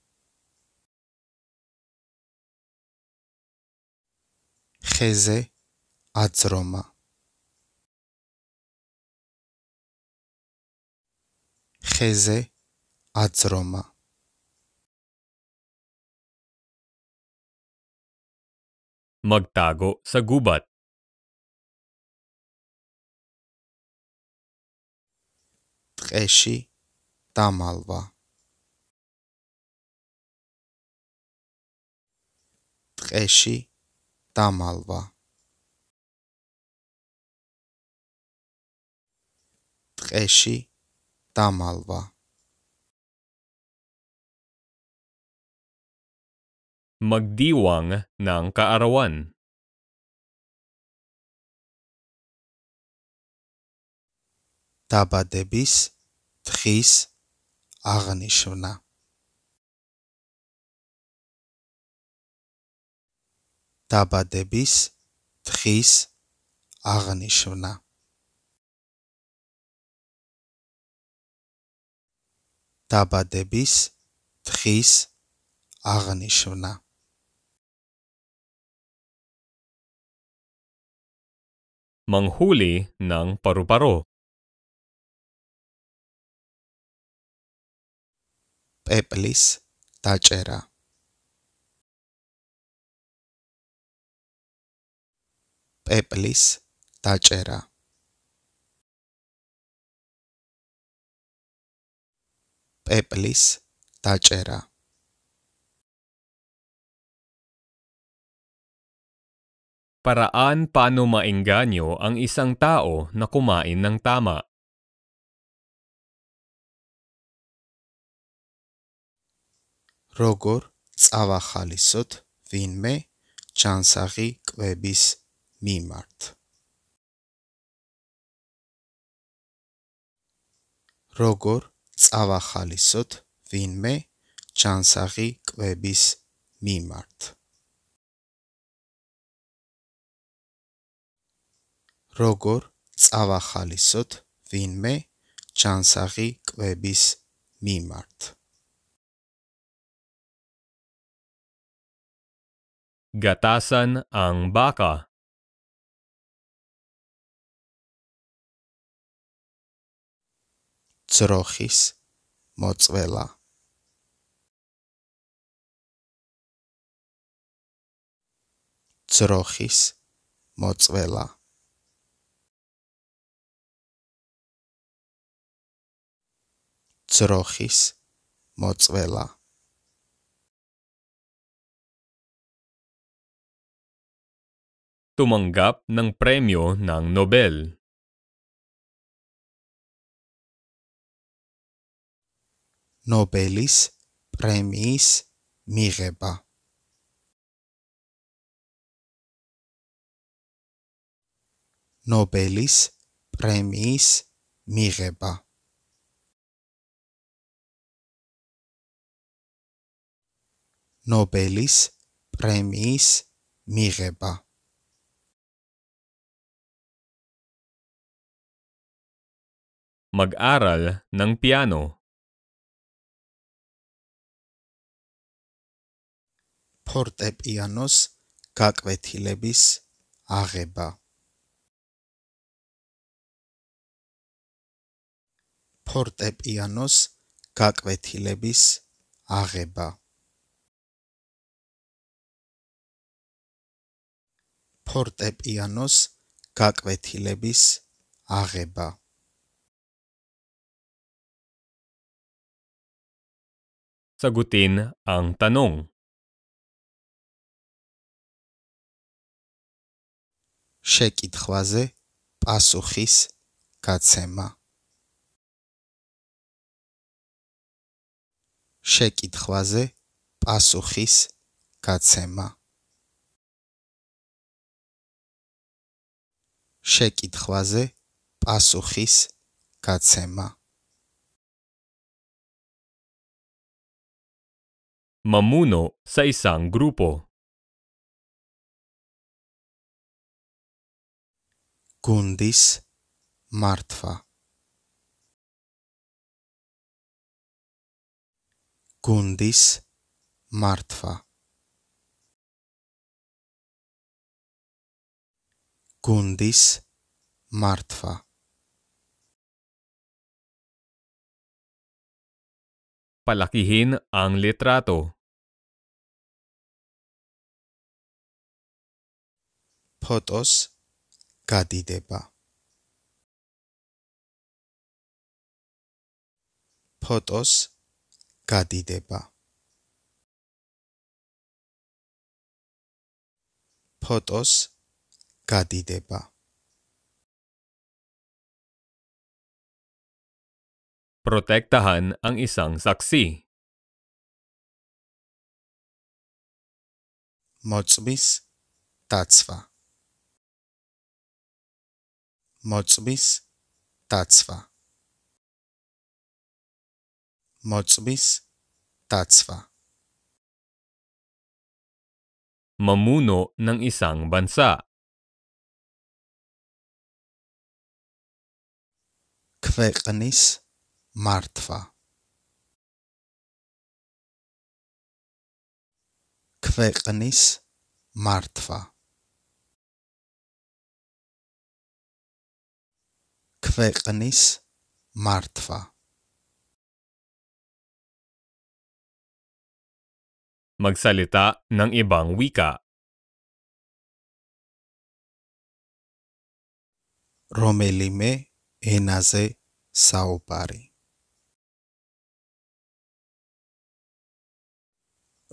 S1: Cheze at Roma Magtago sa gubat qeshi tamalva ტყეში დამალვა ტყეში დამალვა magdiwang ng kaarawan დაბადების თხის აღნიშვნა დაბადების თხის აღნიშვნა დაბადების თხის აღნიშვნა manghuli ng paru-paro პეპლის დაჭერა. პეპლის დაჭერა. პეპლის დაჭერა. Paraan paano mainganyo ang isang tao na kumain ng tama. როგორ წავახალისოთ ვინმე ჩანსაღი კვების მიმართ როგორ წავახალისოთ ვინმე ჩანსაღი კვების მიმართ როგორ წავახალისოთ ვინმე ჩანსაღი კვების მიმართ Gatasan ang baka. ძროხის მოწველა ძროხის მოწველა ძროხის მოწველა tumanggap ng premyo ng Nobel. Nobelis Premis Mireba Nobelis Premis Mireba Nobelis Premis Mireba mag-aral ng piano. Porte pianos gakvetilebis ageba. Porte pianos gakvetilebis ageba. ფორტეპიანოს გაკვეთილების აღება sagutin ang tanong. შეკითხვაზე პასუხის გაცემა შეკითხვაზე პასუხის გაცემა შეკითხვაზე პასუხის გაცემა Mamuno sa isang grupo. Kundis Martva. Kundis Martva. Kundis Martva. Palakihin ang litrato. ფოტოს გადიდება ფოტოს გადიდება ფოტოს გადიდება Protektahan ang isang saksi. Moczbis tacwa. Moczbis tacwa. Moczbis tacwa. Mamuno ng isang bansa. Kwekanis martwa. ქვეყნის martwa. ქვეყნის martwa. Magsalita ng ibang wika. რომელიმე ენაზე საუბარი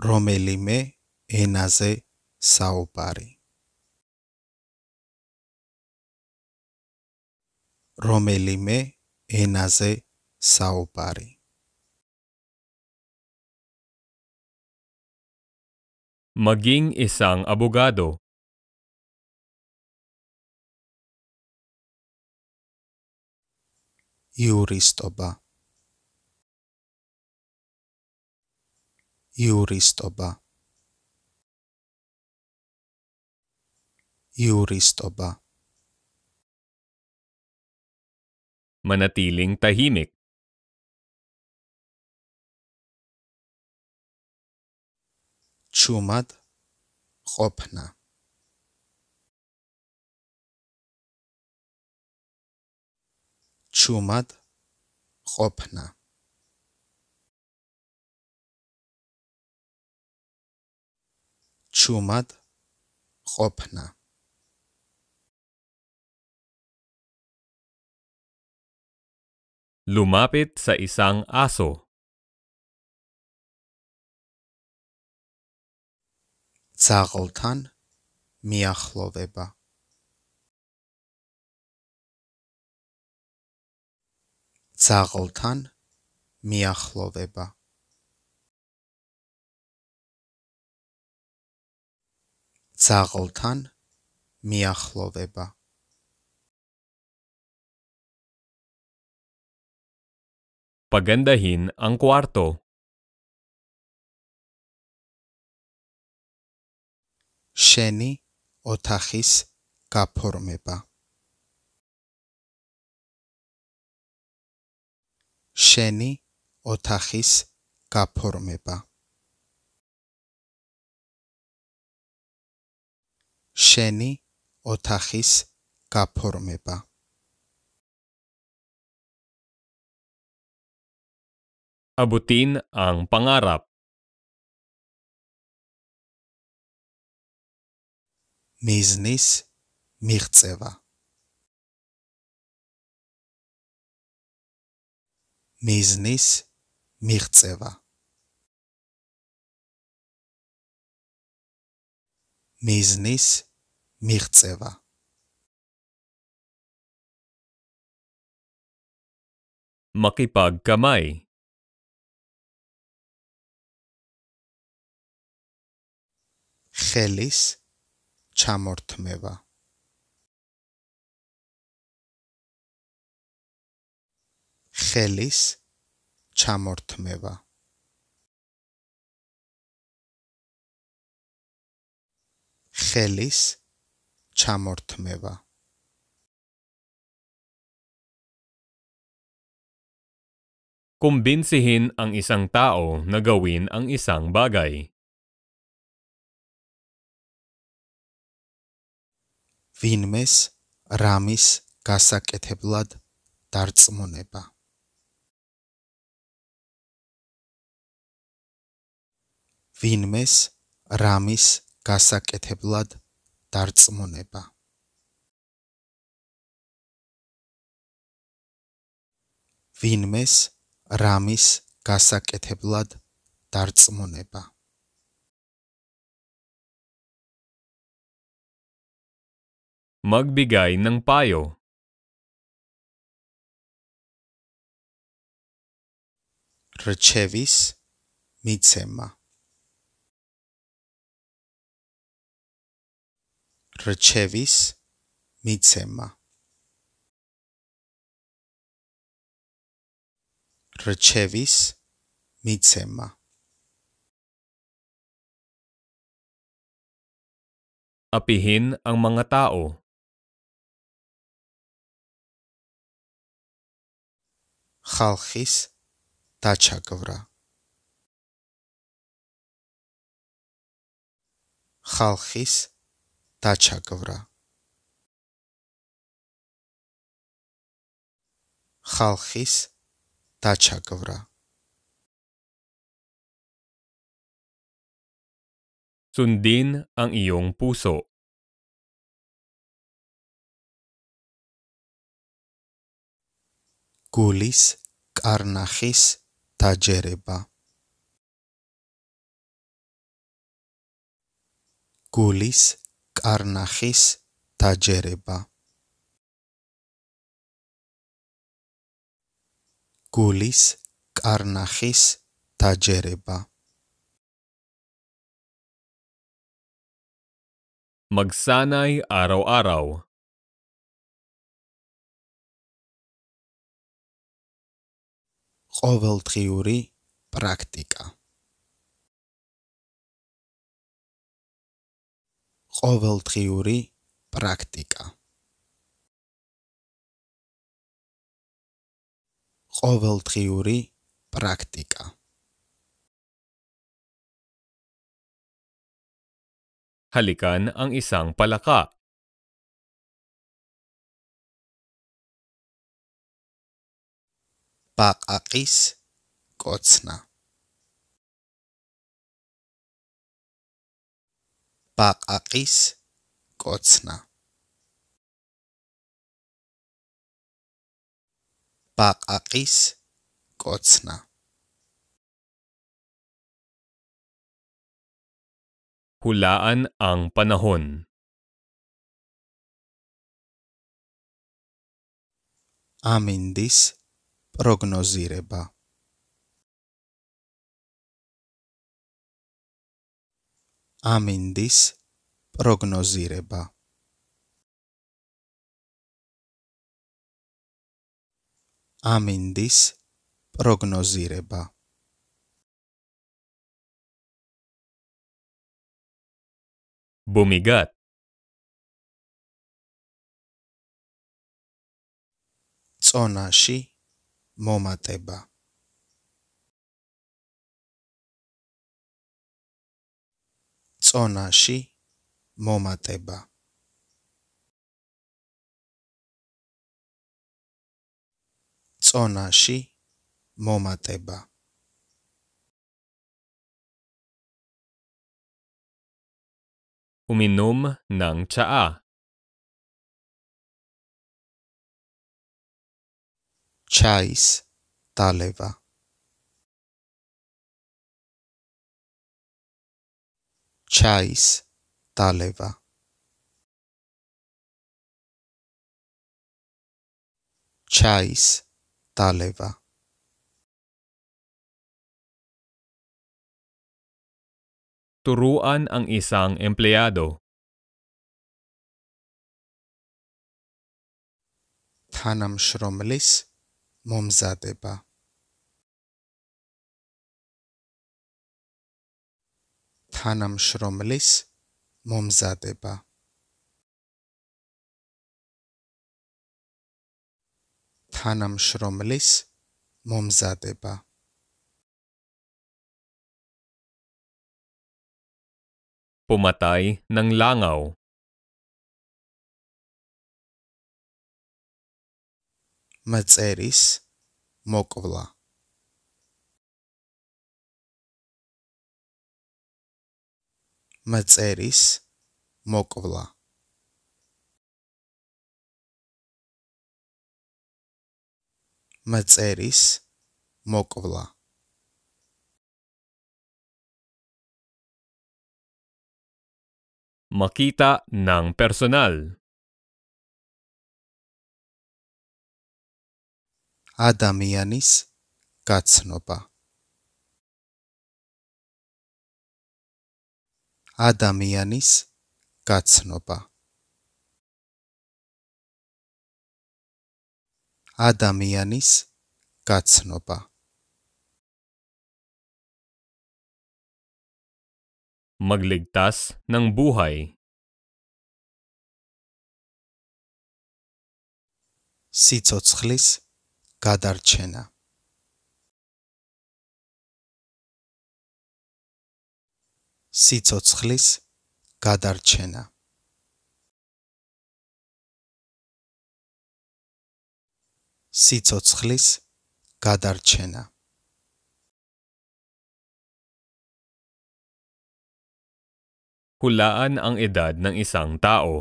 S1: Romelí me enase saopari. Romelí me enase saopari. Maging isang abogado. Juristoba. Juristoba Juristoba Manatiling tahimik Chumad ყოფნა Chumad ყოფნა ჩუმად ყოფნა ლუმაპეთ საისანგ ასო ცაღლთან მიახლოვება ცაღლთან მიახლოვება ძაღლთან მიახლოვება Pagandahin ang kwarto. Sheni otakhis gaformeba. Sheni otakhis gaformeba. შენი ოთახის გაფორმება აბუტინ ან პანგარაპ მიზნის მიღწევა მიზნის მიღწევა მიზნის მიღწევა მიღწევა მაკიპაგგამაი ხელის ჩამორთმევა ხელის ჩამორთმევა ხელის ჩამორთმევა ჩამორთმევა Kumbinsihin ang isang tao na gawin ang isang bagay. ვინმეს რამის გასაკეთებლად დარწმუნება. ვინმეს რამის გასაკეთებლად დარწმუნება ვინმეს რამის გასაკეთებლად დარწმუნება Magbigay ng payo. Rchevis mitsema. ricevis micema. Ricevis micema. Apihin ang mga tao. ხალხის დაჩაგვრა ხალხის taça gavra. ხალხის დაჩაგვრა Sundin ang iyong puso. გულის კარნახის დაჯერება. გულის კარნახის დაჯერება გულის კარნახის დაჯერება მგსანაი არო არაო ყოველდღიური პრაქტიკა ყოველდღიური პრაქტიკა ყოველდღიური პრაქტიკა Halikan ang isang palaka. Pakakis kocna. Pakakis Kotsna Pakakis Kotsna Hulaan ang panahon. Amindis prognozireba. ამინდის პროგნოზირება ამინდის პროგნოზირება ბუმიგატ წონაში მომატება წონაში მომატება წონაში მომატება uminom ng tsaa. Chais taleva. Chais Taleva. Chais Taleva. Turuan ang isang empleyado. Thanam Shromlis Momzadeba. თანამშრომლის მომზადება თანამშრომლის მომზადება Pumatay ng langaw Maceris Mokvla მაწერის მოკვლა მაწერის მოკვლა makita ng personal ადამიანის გაცნობა ადამიანის გაცნობა ადამიანის გაცნობა მაგლიგტას ნან ბუჰაი სიцоცხლის გადარჩენა სიცოცხლის გადარჩენა სიცოცხლის გადარჩენა Hulaan ang edad ng isang tao.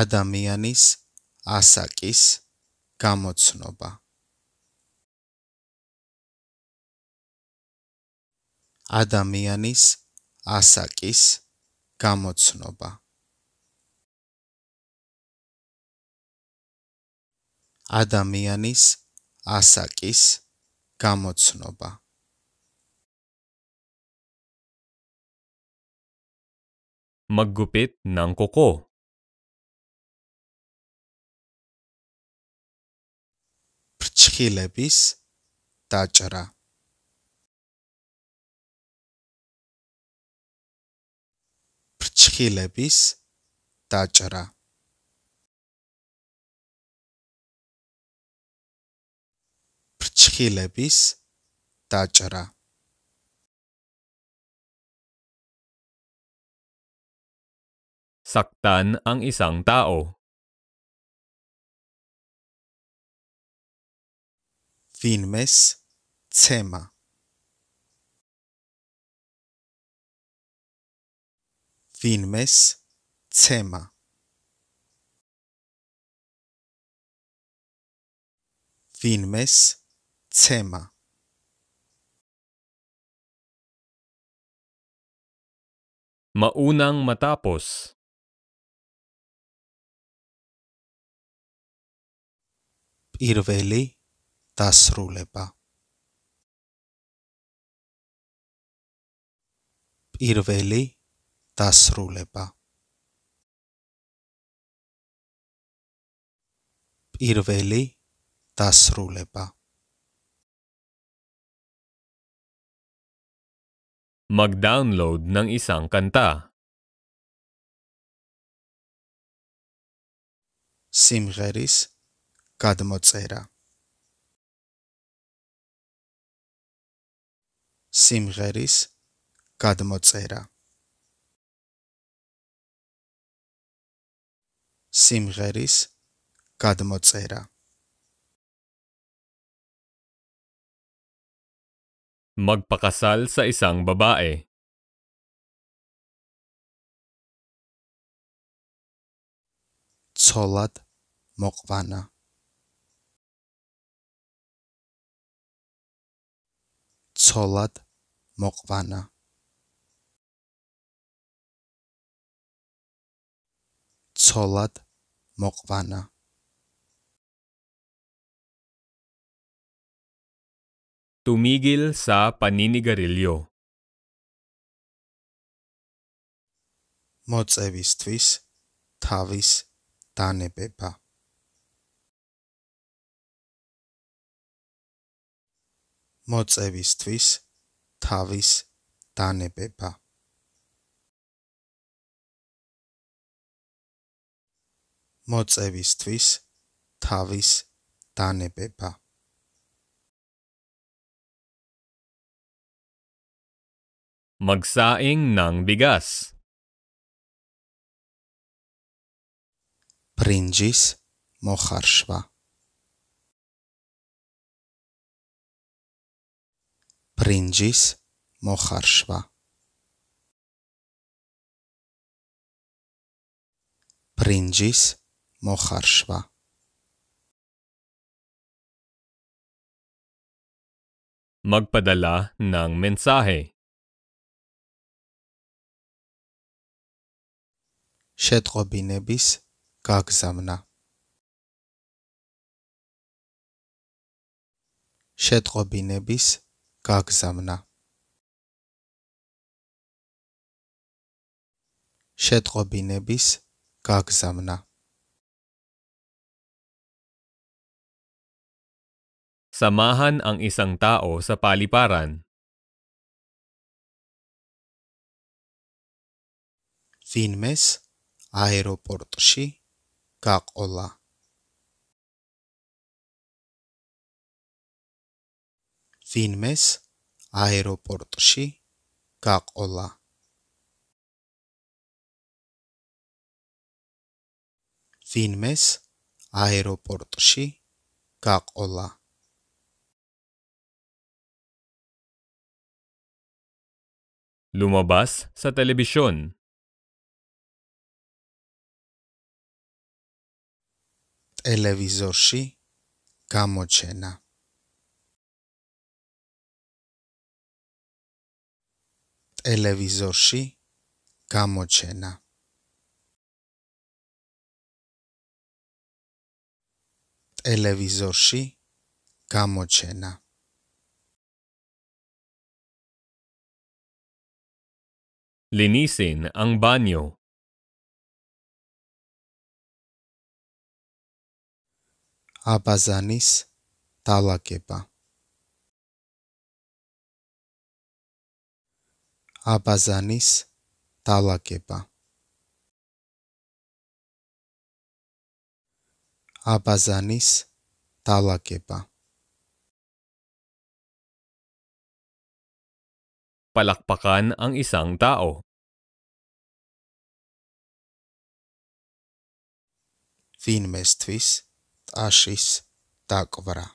S1: ადამიანის ასაკის გამოცნობა ადამიანის ასაკის გამოცნობა ადამიანის ასაკის გამოცნობა მაგგუპეტ ნანკოკო ფრჩხილების დაჭრა ხილების დაჭრა. ფრჩხილების დაჭრა. saktan ang isang tao. Finmes Tsema filmes, θέμα. Filmes, θέμα. Maunang matapos. Irveli tasruleba. Irveli დასრულება. პირველი დასრულება. Mag-download ng isang kanta. სიმღერის გადმოწერა. სიმღერის გადმოწერა. სიმღერის გადმოწერა. Magpakasal sa isang babae. ცოლად მოყვანა. ცოლად მოყვანა. ცოლად მოყვანა თუ მიგილ სა პანინი გარილიო მოწევისთვის თავის დანებება მოწევისთვის თავის დანებება მოწევისთვის თავის დანებება მგსაინგ ნანგ ბიგას პრინჯის მოხარშვა პრინჯის მოხარშვა პრინჯის მოხარშვა magpadala ng mensahe შეტყობინების გაგზავნა შეტყობინების გაგზავნა შეტყობინების გაგზავნა Samahan ang isang tao sa paliparan. Finmes aeroportshi gaqqola. Finmes aeroportshi gaqqola. Finmes aeroportshi gaqqola. Lumabas sa telebisyon. Televizorში გამოჩენა. ტელევიზორში გამოჩენა. ტელევიზორში გამოჩენა. Linisin ang banyo. აბაზანის დალაგება აბაზანის დალაგება აბაზანის დალაგება palakpakan ang isang tao. Finmestvis ashis takvara.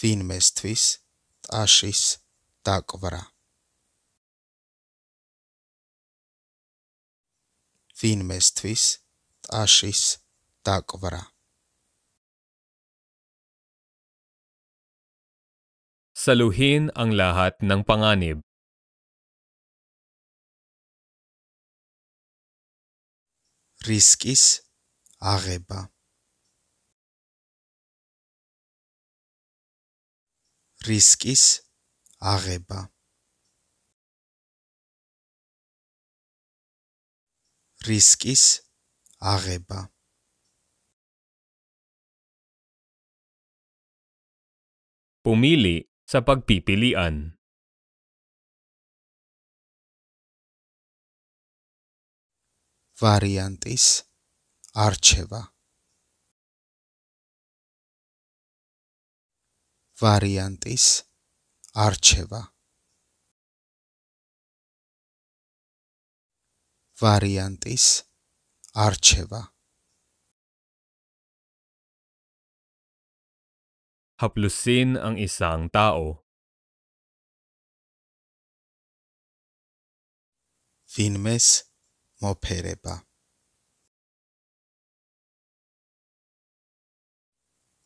S1: Finmestvis ashis takvara. Finmestvis ashis takvara. Saluhin ang lahat ng panganib. რისკის აღება რისკის აღება რისკის აღება Pumili sa pagpipilian. ვარიანტის არჩევა ვარიანტის არჩევა ვარიანტის არჩევა haplusin ang isang tao. Ֆիլմես մոփերեպա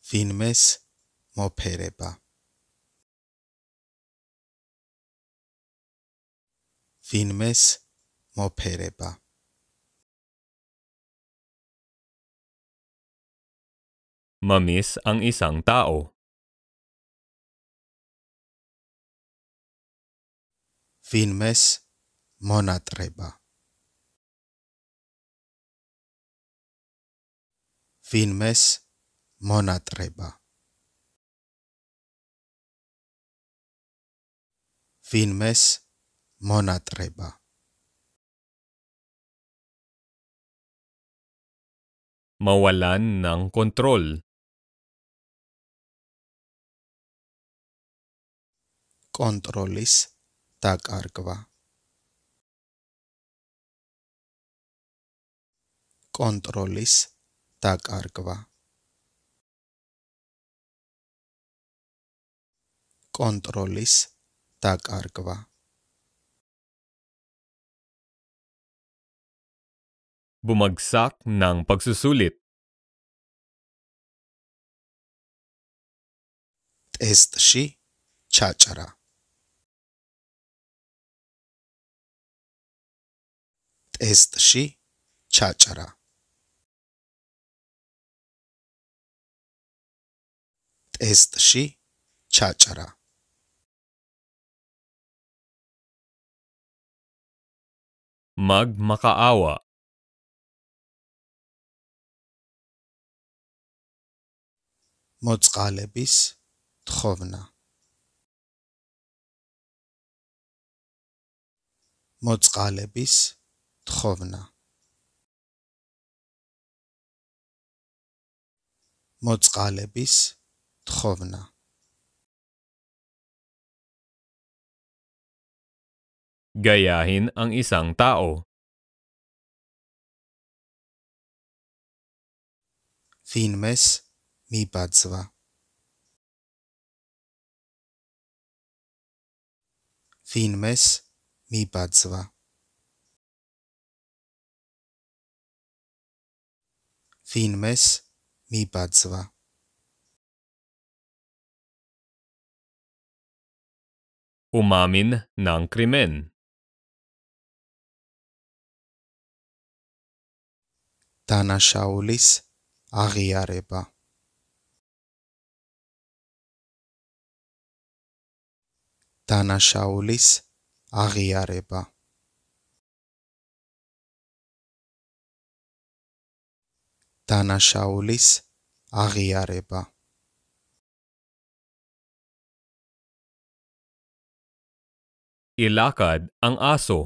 S1: Ֆիլմես մոփերեպա Ֆիլմես մոփերեպա Mamis ang isang tao. filmes Mona Treba. Filmes Mona Treba. Filmes Mona Treba. Mawalan ng kontrol. Kontrolis tak arkva. კონტროლის დაკარგვა კონტროლის დაკარგვა Bumagsak ng pagsusulit. Testshi chachara. ტესტში ჩაჭრა. ტესტში ჩაჭრა. მაგ მაყაავა მოწყალების თხოვნა მოწყალების Tchowna. მოწყალების თხოვნა Gayahin ang isang tao. Finmes mibadzwa. Finmes mibadzwa. ვინმეს მიბაძვა უმამინ ნანკრიმენ დანაშაულის აღიარება დანაშაულის აღიარება დანაშაულის აღიარება Ilakad ang aso.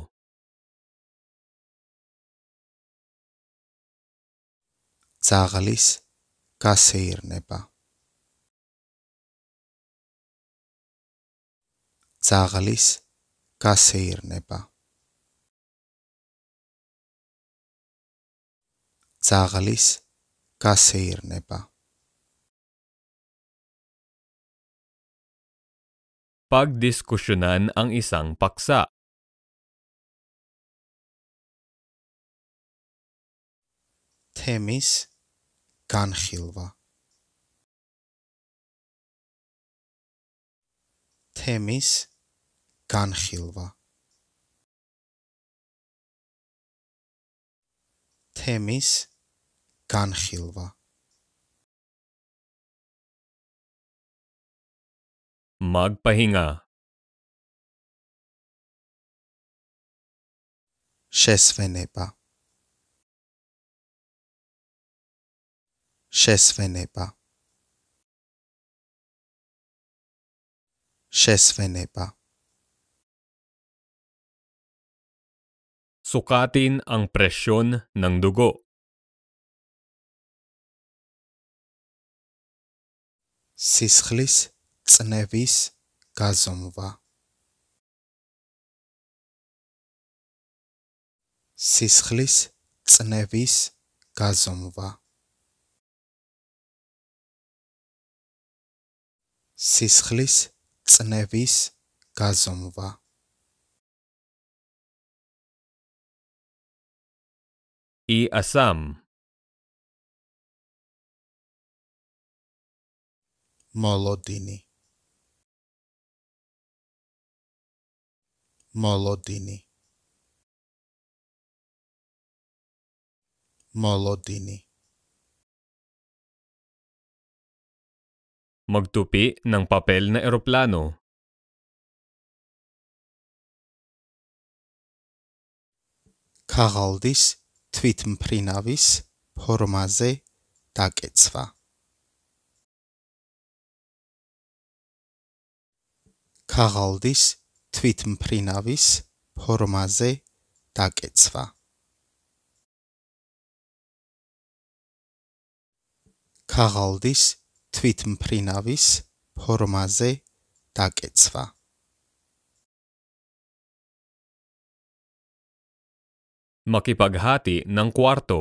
S1: ძაღლის გასეირნება ძაღლის გასეირნება ძაღლის का शेर नेपा Pagdiskusyonan ang isang paksa. Themis ganchilva. Themis ganchilva. Themis განხილვა magpahinga შესვენება შესვენება შესვენება Sukatin ang presyon ng dugo. სისხლის წნევის გაზომვა სისხლის წნევის გაზომვა სისხლის წნევის გაზომვა ი ასამ Molodini. Molodini. Molodini. Magtupi ng papel na eroplano. ქაღალდის თვითმფრინავის ფორმაზე დაკეცვა. ქაღალდის თვითმფრინავის ფორმაზე დაკეცვა. ქაღალდის თვითმფრინავის ფორმაზე დაკეცვა. მაკიპაგჰატი ნან კვარტო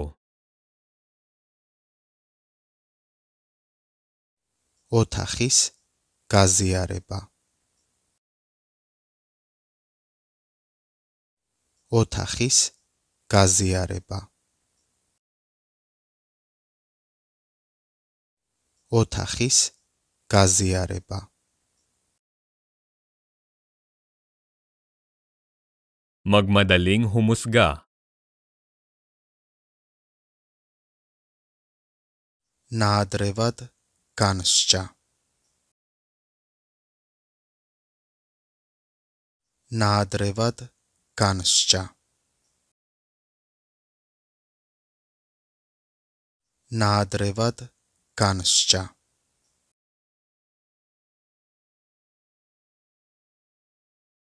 S1: ოთახის გაზიარება ოთახის გაზიარება ოთახის გაზიარება მაგმადალინ ჰუმუსგა ნაადრევად განსჭა ნაადრევად κανσχά, Να αντρεβάτ κάνσια.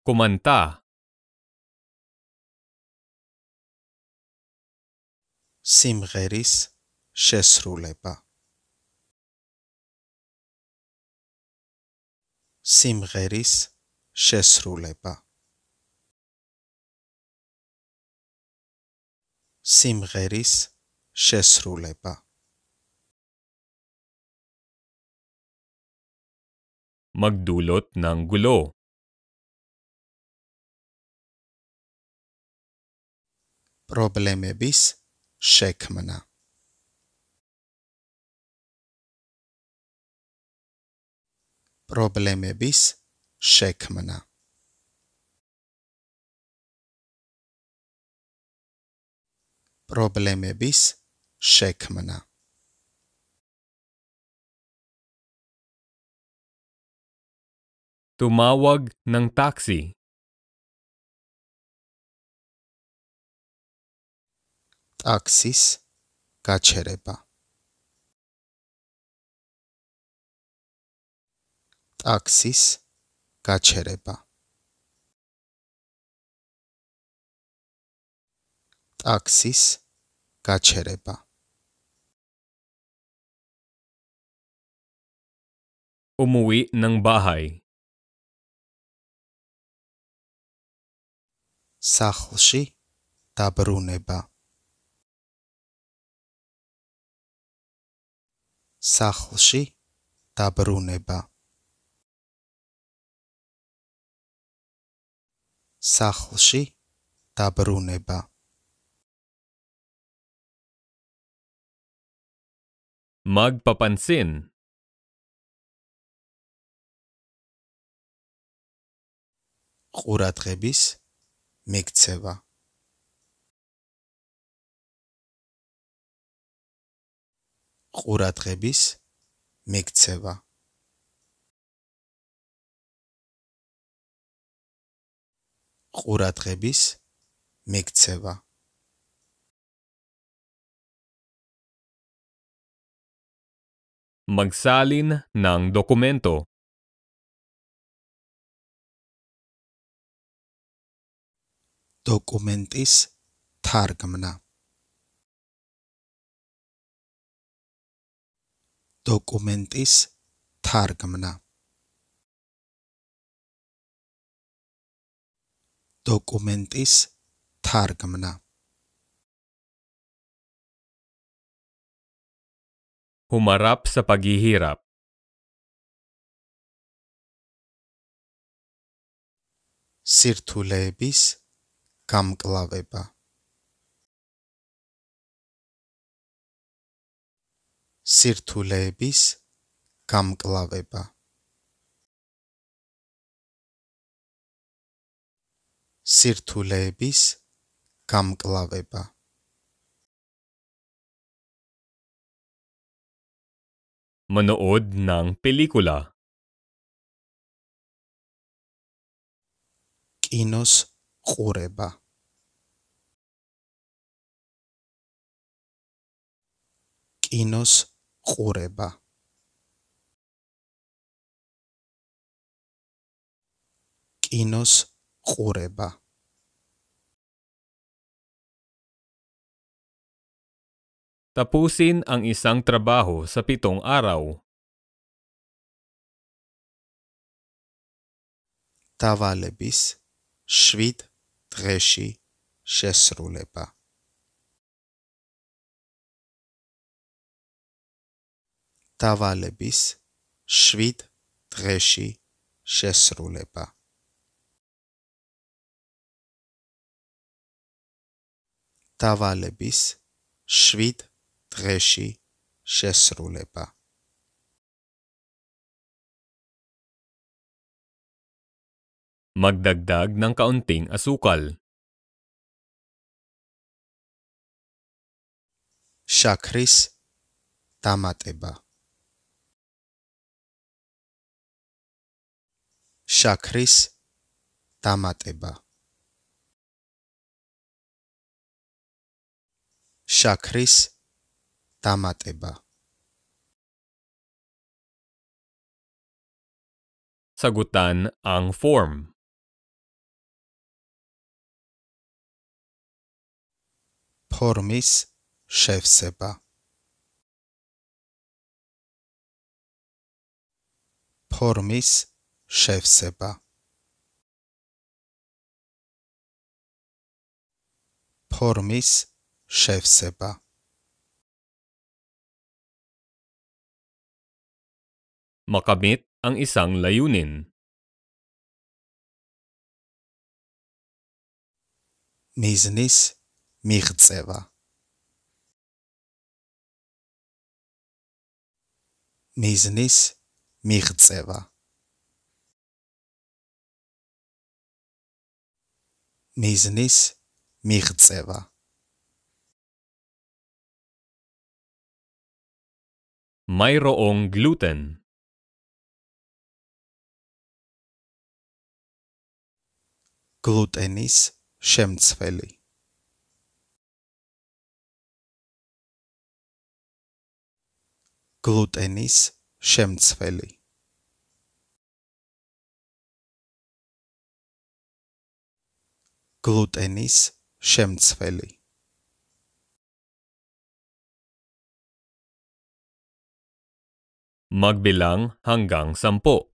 S1: Κομαντά. Σιμγερίς σεσρούλεπα. Σιμγερίς σεσρούλεπα. სიმღერის შესრულება მაგდულოთ ნანგულო პრობლემების შექმნა პრობლემების შექმნა პრობლემების შექმნა Tumawag ng taxi. Taxis kachereba. Taxis kachereba. ტაქსის გაჩერება. უმუი ნანგ ბაჰაი სახლში დაბრუნება სახლში დაბრუნება სახლში დაბრუნება magpapansin ყურადღების მიქცევა ყურადღების მიქცევა ყურადღების მიქცევა Magsalin ng dokumento. დოკუმენტის თარგმნა დოკუმენტის თარგმნა დოკუმენტის თარგმნა humarap sa paghihirap. სირთულეების გამკლავება სირთულეების გამკლავება სირთულეების გამკლავება manood ng pelikula. Kinos Kureba Kinos Kureba Kinos Kureba Tapusin ang isang trabaho sa pitong araw. დავალების შვიდ დღეში შესრულება. დავალების შვიდ დღეში შესრულება. დავალების შვიდ დღეში შესრულება Magdagdag ng kaunting asukal. შაქრის დამატება შაქრის დამატება შაქრის დამატება sagutan ang form formis chefseba formis chefseba formis chefseba makamit ang isang layunin. Miznis Mirtseva Miznis Mirtseva Miznis Mirtseva Mayroong gluten გლუტენის შემცველი. გლუტენის შემცველი. გლუტენის შემცველი. Magbilang hanggang sampo.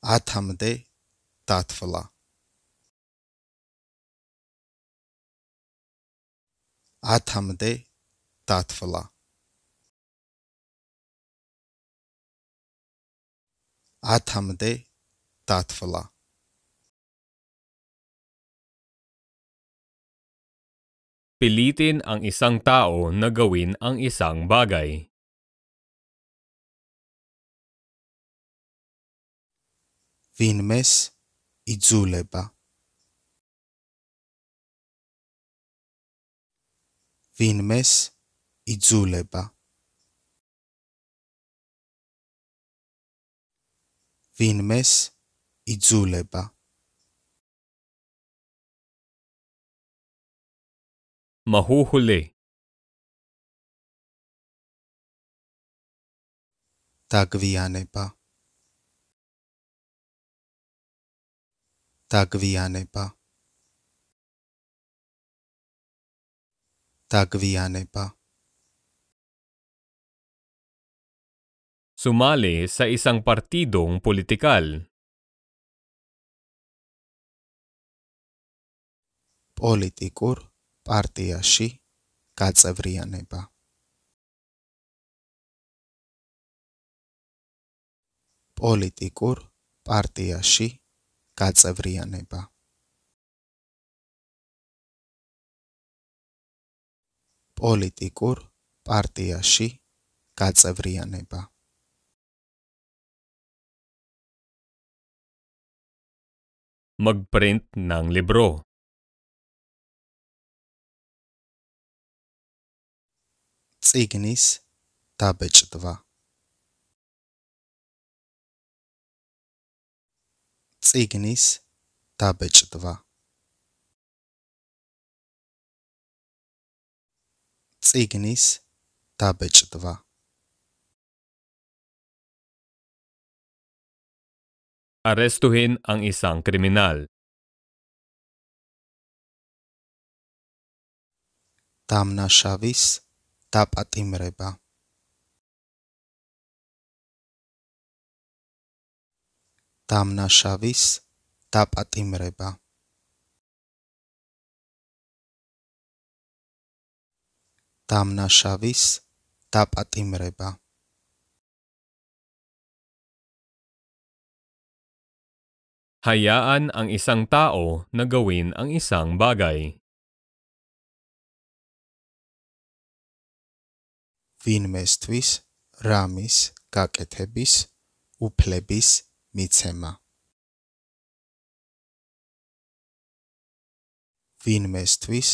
S1: 아타무데 따트플라 아타무데 따트플라 아타무데 따트플라 Pilitin ang isang tao na gawin ang isang bagay. Vinmes η Τζούλεπα. Vinmes η Τζούλεπα. Vinmes η Τζούλεπα. Μαχούχουλη. Tagviyanaypa Tagviyanaypa Sumali sa isang partidong politikal. partiyashi პარტიაში გაწევრიანება. პოლიტიკურ პარტიაში გაწევრიანება პოლიტიკურ პარტიაში გაწევრიანება მაგპრინტ ნანგლიბრო ციგნის დაბეჭდვა წიგნის დაბეჭდვა წიგნის დაბეჭდვა Arestuhin ang isang kriminal. დამნაშავის დაპატიმრება დამნაშავის დაპატიმრება დამნაშავის დაპატიმრება Hayaan ang isang tao na gawin ang isang bagay. ვინმესთვის რამის გაკეთების უფლების mitsema. ვინმესთვის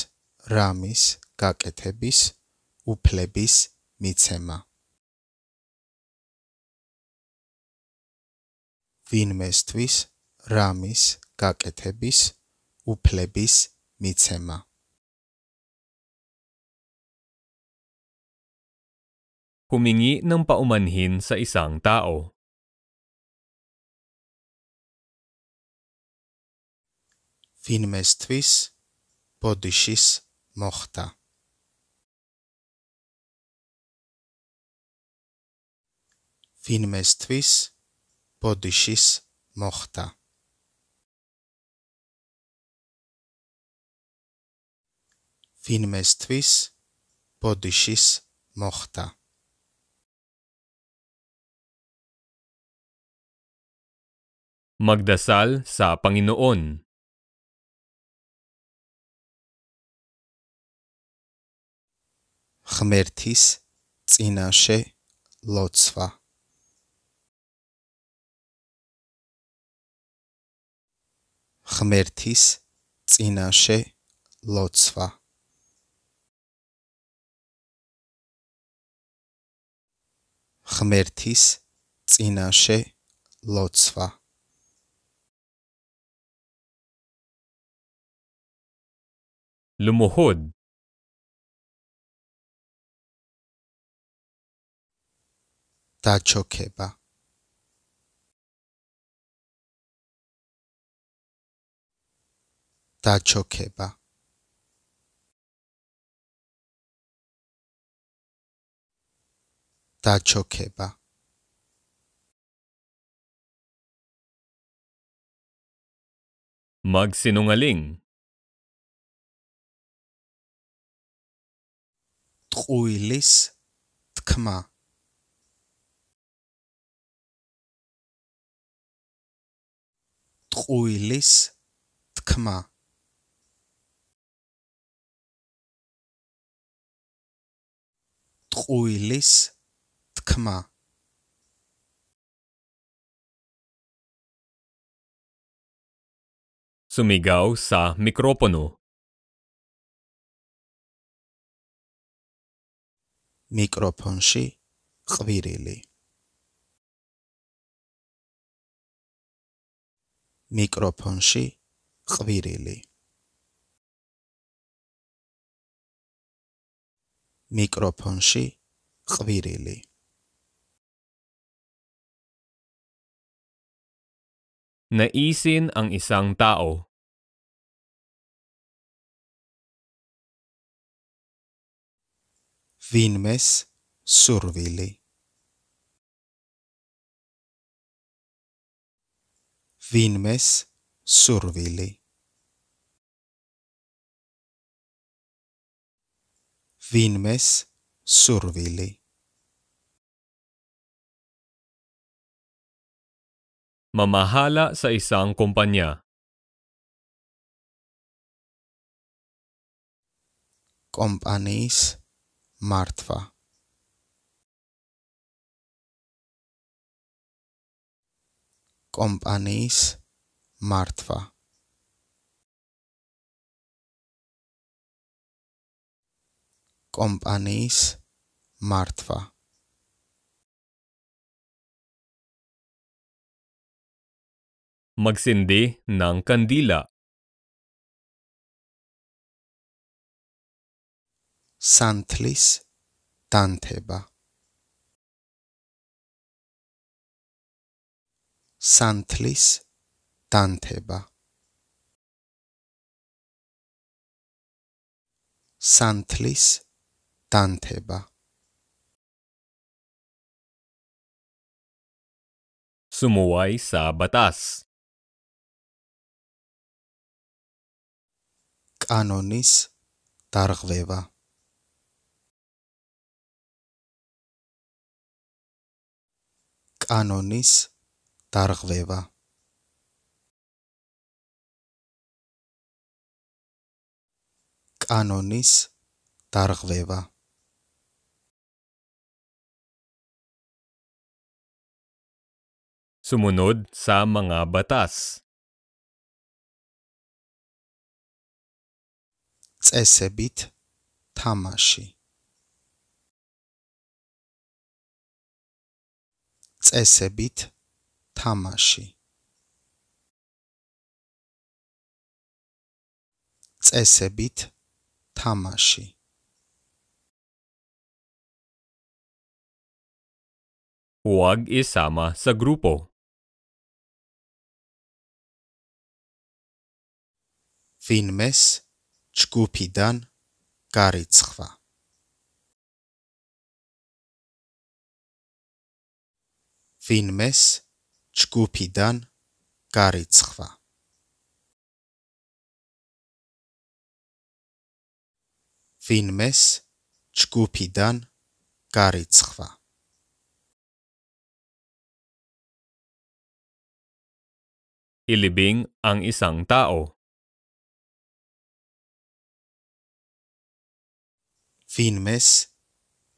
S1: რამის გაკეთების უფლების მიცემა. ვინმესთვის რამის გაკეთების უფლების მიცემა. Humingi ng paumanhin sa isang tao. Finmestvis podišis mohta. Finmestvis podišis mohta. Finmestvis podišis mohta. Magdasal sa Panginoon ღმერთის წინაშე ლოცვა ღმერთის წინაშე ლოცვა ღმერთის წინაშე ლოცვა ლმუჰუდ დაჩოქება დაჩოქება დაჩოქება მაგსინუნალინ ტყუილის თქმა ტყუილის თქმა ტყუილის თქმა სუმიგაო სა მიკროფონო მიკროფონში ყვირილი მიკროფონში ყვირილი მიკროფონში ყვირილი Naisin ang isang tao. Vinmes survili. Vinmes survili. Vinmes survili. Mamahala sa isang kumpanya. Companies Martva. კომპანიის მართვა. კომპანიის მართვა. მაგსინდი ნანკანდილა სანთლის დანთება სანთლის დანთება სანთლის დანთება სუმოაი საბატას კანონის დარღვევა კანონის დარღვევა დარღვევა კანონის დარღვევა sumunod sa mga batas. Tsesebit tamashi. Tsesebit tamashi. თამაში წესებით თამაში ვაგ ისამა სა გრუპო ვინმეს ჯგუფიდან გარიცხვა ვინმეს ჯგუფიდან გარიცხვა. ვინმეს ჯგუფიდან გარიცხვა. ილიბინ ან ისანგ დაო ვინმეს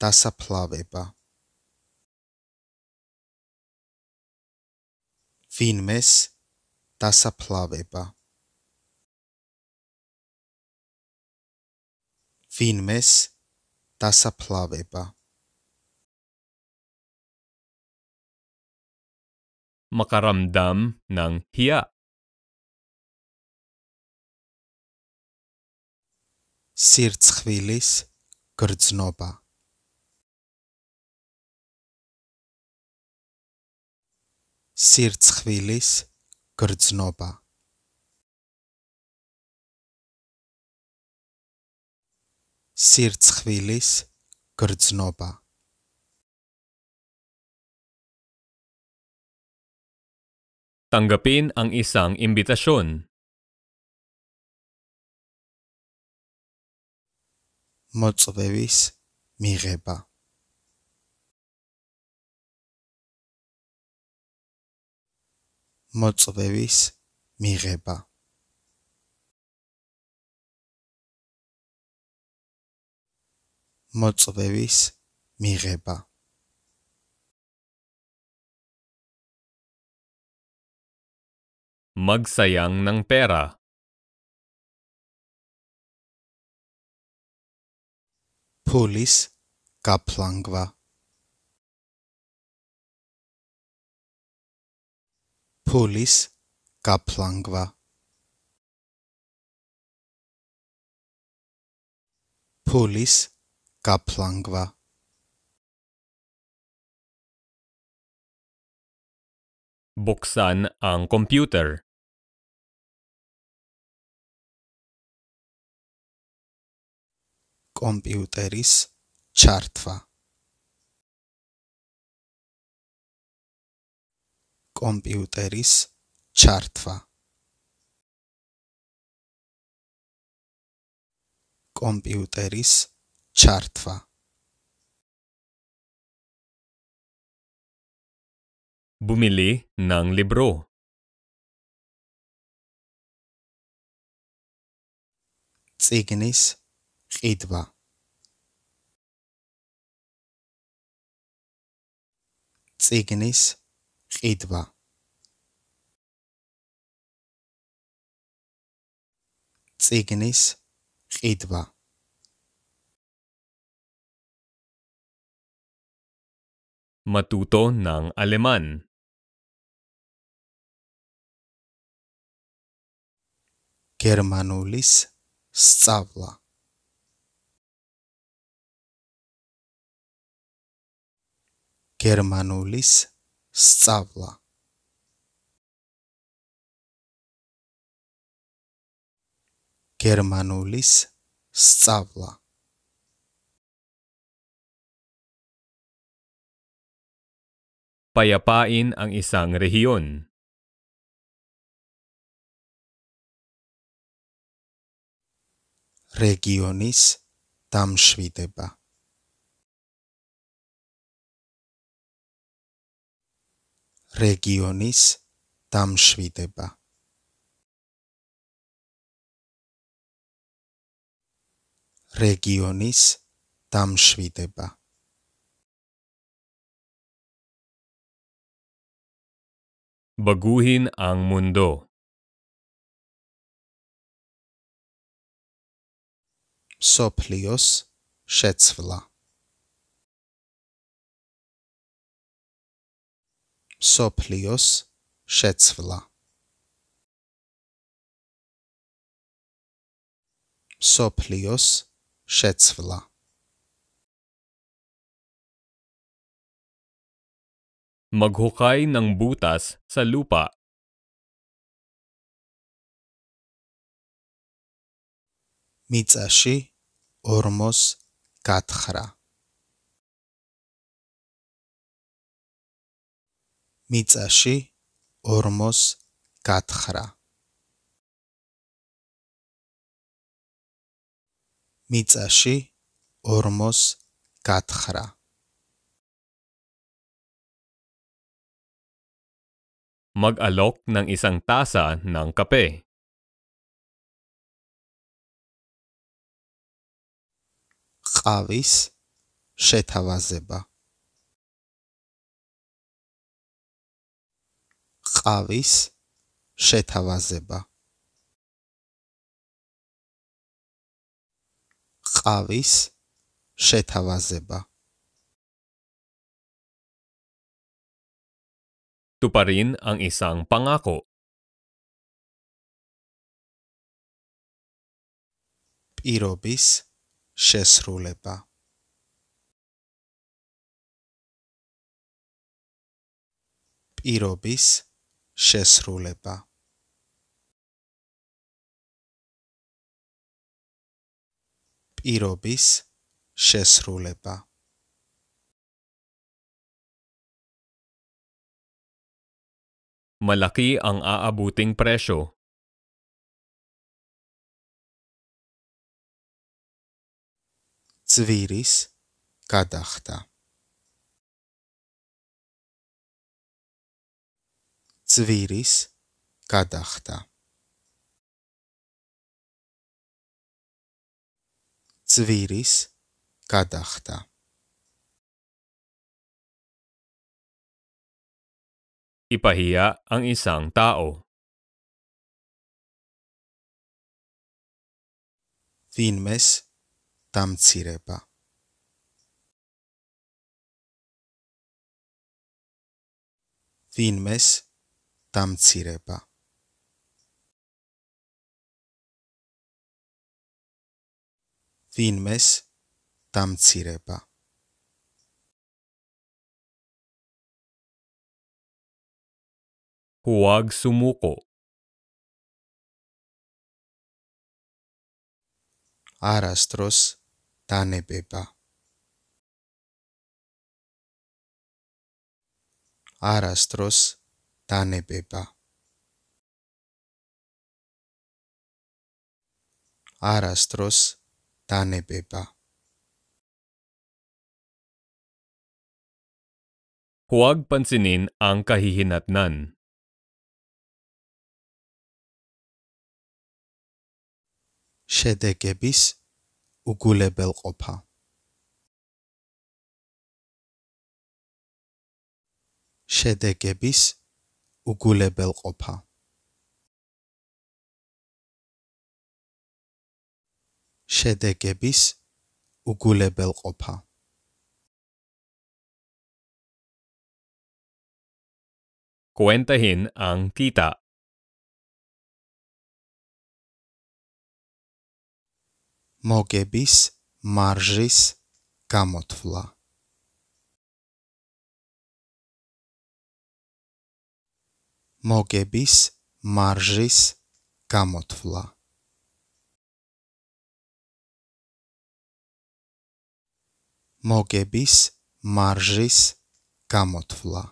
S1: დასაფლავება ვინმეს დასაფლავება ვინმეს დასაფლავება მაკარამდამ ნან ჰია სირცხვილის გრძნობა სირ ცხვილის გრძნობა სირ ცხვილის გრძნობა Tanggapin ang isang imbitasyon. მოწვევის მიღება მოწვევის მიღება მოწვევის მიღება მაგსაიანგ ნან პერა პოლის კაპლანგვა ფულის გაფლანგვა ფულის გაფლანგვა Buksan ang computer. კომპიუტერის ჩართვა კომპიუტერის ჩართვა კომპიუტერის ჩართვა ბუმილი ნანგლი ბრო ციგნის ყიდვა ციგნის ყიდვა წიგნის ყიდვა matuto ng Aleman. გერმანულის სწავლა გერმანულის სწავლა გერმანულის სწავლა payapain ang isang rehiyon. Regionis tamshvideba regionis tam švīteba. regionis tam Baguhin ang mundo. Soplios Šecvla სოფლიოს შეცვლა სოფლიოს შეცვლა Maghukay ng butas sa lupa. მიწაში 44 მიწაში ორმოს გათხრა მიწაში ორმოს გათხრა Mag-alok ng isang tasa ng kape. ყავის შეთავაზება ყავის შეთავაზება ყავის შეთავაზება Tuparin ang isang pangako. პირობის შესრულება პირობის შესრულება პირობის შესრულება Malaki ang aabuting presyo. ძვირის გადახდა Цвирис, Кадахта. Цвирис, Кадахта. Ipahiya ang isang tao. Thinmes, Tamtsireba. Thinmes, დამცირება ვინმეს დამცირება ჰუაგს უმოყო არასდროს დანებება არასდროს დანებება არასდროს დანებება ჰუაგ პანცინინ ანკა ჰიჰინატნან შედეგების უგულებელ ყოფა შედეგების უგულებელ ყოფა. შედეგების უგულებელ ყოფა. კუენტაჰინ ან ტიტა მოგების მარჟის გამოთვლა მოგების მარჟის გამოთვლა მოგების მარჟის გამოთვლა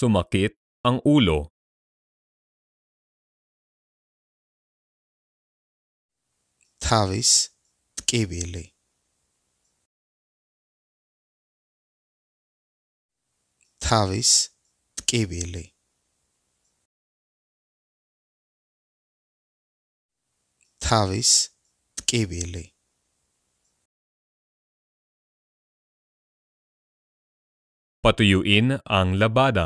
S1: sumakit ang ulo თავის ტკივილი თავის ტკივილი თავის ტკივილი პატუ ინ ანგლაბადა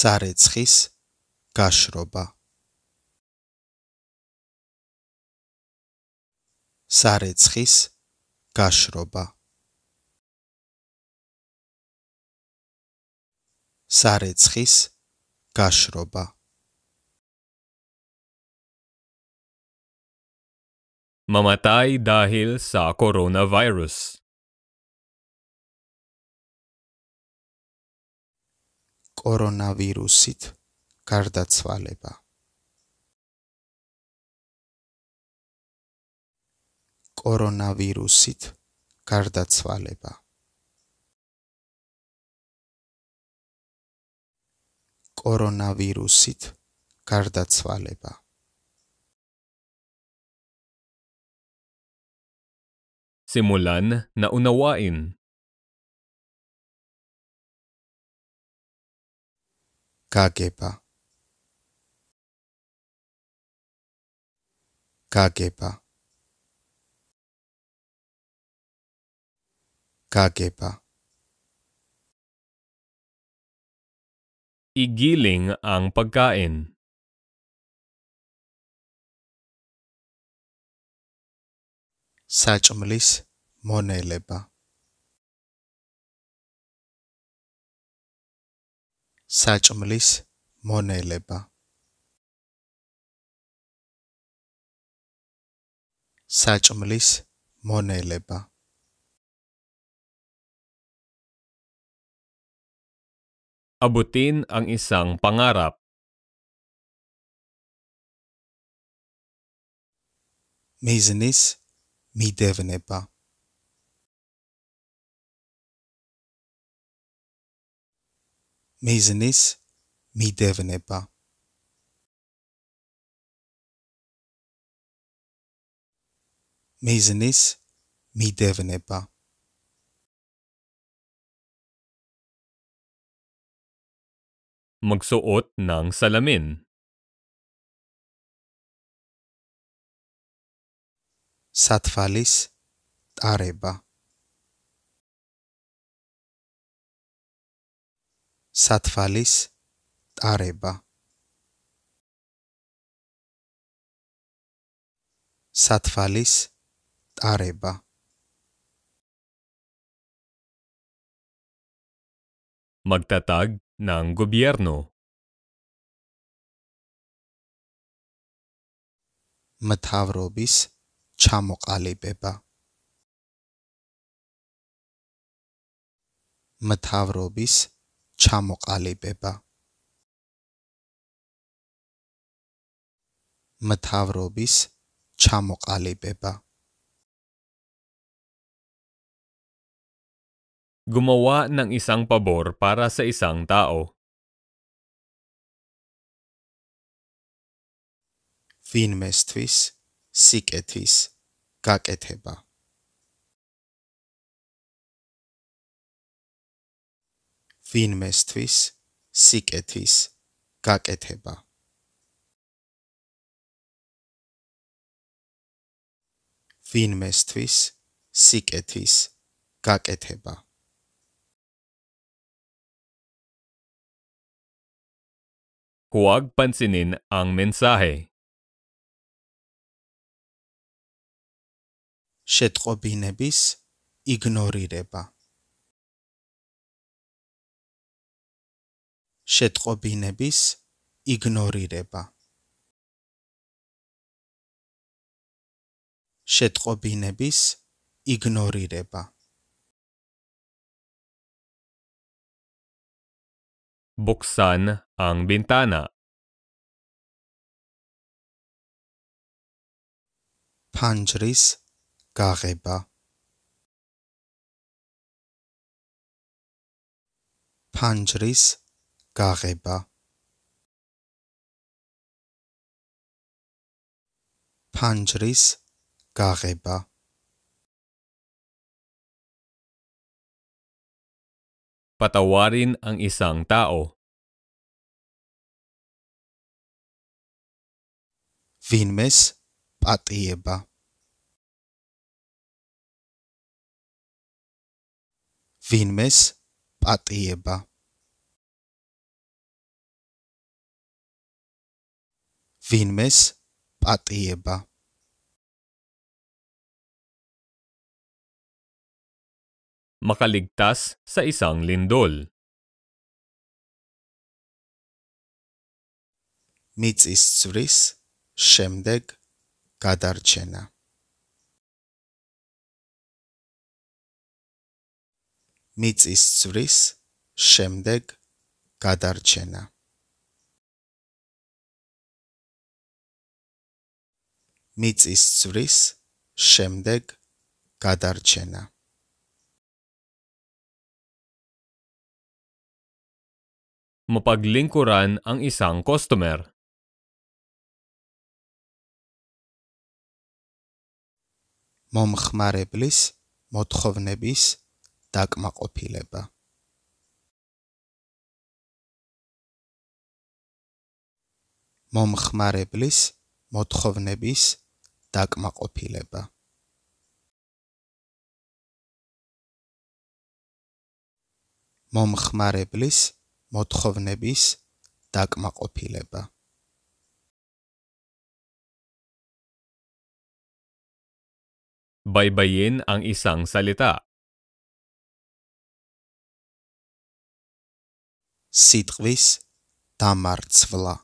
S1: სარეცხის გაშრობა სარეცხის გაშრობა სარეცხის გაშრობა მომატაი დაჰილ სა კორონა ვირუს კორონა ვირუსით გარდაცვალება კორონა ვირუსით გარდაცვალება კორონავირუსით გარდაცვალება Simulan na unawain. Kagepa. Kagepa. Kagepa. Igiling ang pagkain. საჭმლის მონელება საჭმლის მონელება საჭმლის მონელება Abutin ang isang pangarap. Meyzanis mi devene pa. Meyzanis mi devene pa. Meyzanis mi devene pa. magsuot ng salamin. Satfalis Areba Satfalis Areba Satfalis Areba Magtatag нан губерну. მთავრობის ჩამოყალიბება მთავრობის ჩამოყალიბება მთავრობის ჩამოყალიბება gumawa ng isang pabor para sa isang tao. ვინმესთვის სიკეთის გაკეთება. ვინმესთვის სიკეთის გაკეთება. ვინმესთვის სიკეთის გაკეთება. Huwag pansinin ang mensahe. შეტყობინების იგნორირება შეტყობინების იგნორირება შეტყობინების იგნორირება Buksan ang bintana. پنجریز قاقبه پنجریز قاقبه پنجریز قاقبه patawarin ang isang tao. Vinmes patieba. Vinmes patieba. Vinmes patieba. makaligtas sa isang lindol. მიწის წვრის შემდეგ გადარჩენა მიწის წვრის შემდეგ გადარჩენა მიწის წვრის შემდეგ გადარჩენა mapaglingkuran ang isang customer. მომხმარებლის მოთხოვნების დაკმაყოფილება მომხმარებლის მოთხოვნების დაკმაყოფილება მომხმარებლის მოთხოვნების დაკმაყოფილება ბაიბაიენ ან ისან სალეტა სიტყვის დამარცვლა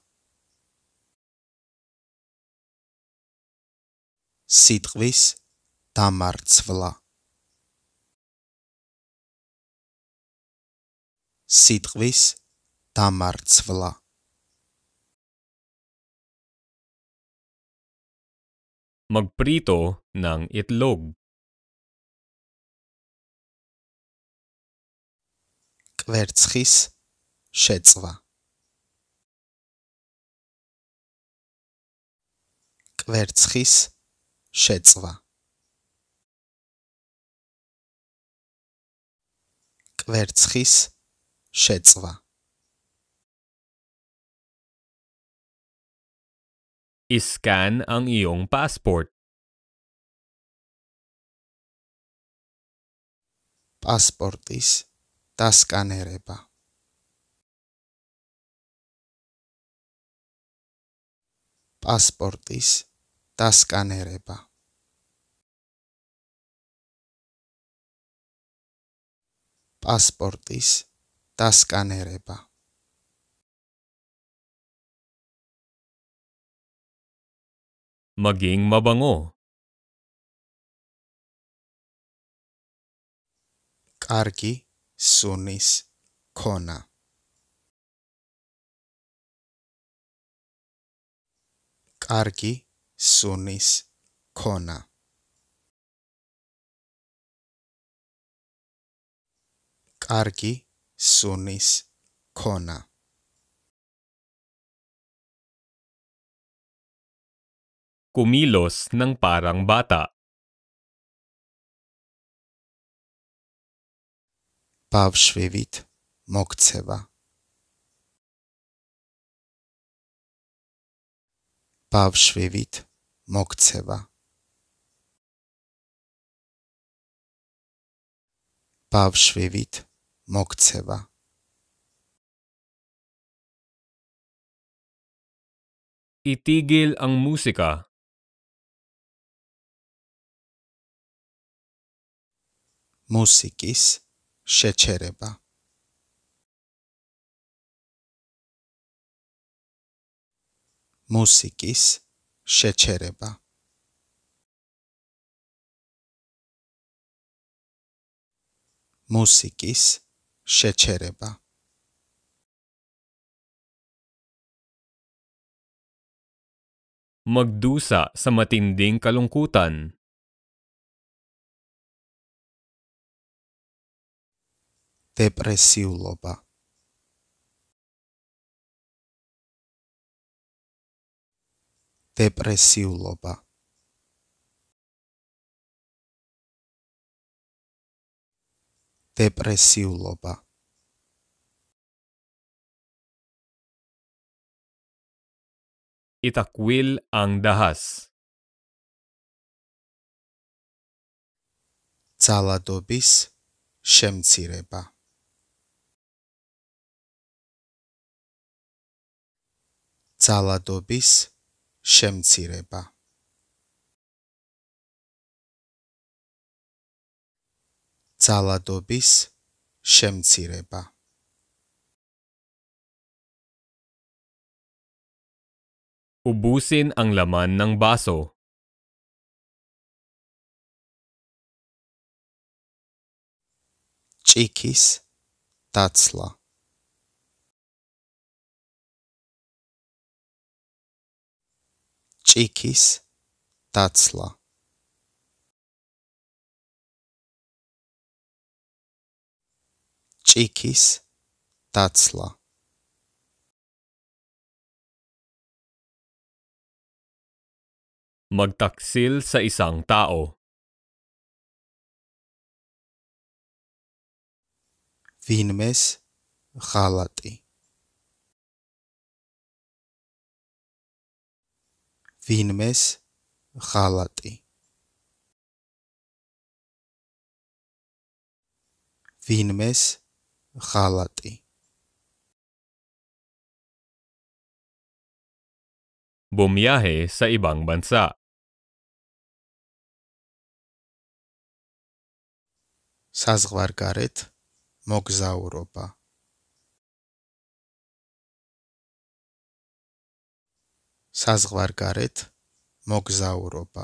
S1: სიტყვის დამარცვლა სიტყვის დამარცვლა Tamar Tzvla. Magprito ng itlog. Kvertskis Shetzva. Kvertskis Shetzva. კვერცხის შეწვა Iscan ang iyong passport. პასპორტის დასკანერება. პასპორტის დასკანერება. პასპორტის დასკანერება. Maging mabango. Kargi sunis kona. Kargi sunis kona. Kargi sunis kona. Kumilos ng parang bata. Pawszywit, Mokcewa. Pawszywit, Mokcewa. Pawszywit, Mokcewa. Itigil ang musika მუსიკის შეჩერება მუსიკის შეჩერება მუსიკის შეჩერება Magdusa sa matinding kalungkutan დეპრესიულობა დეპრესიულობა დეპრესიულობა ita quil ang dahas zaladobis shemtsireba ძალადობის შემცირება ძალადობის შემცირება Ubusin ang laman ng baso. Chikis tatsla ჭიქის დაცლა ჭიქის დაცლა Magtaksil sa isang tao. Vinmes Ghalati ვინმეს ღალატი ვინმეს ღალატი ბომიაჰე საიბანგბანცა საზღვარგარეთ მოგზაურობა საზღვარგარეთ მოგზაურობა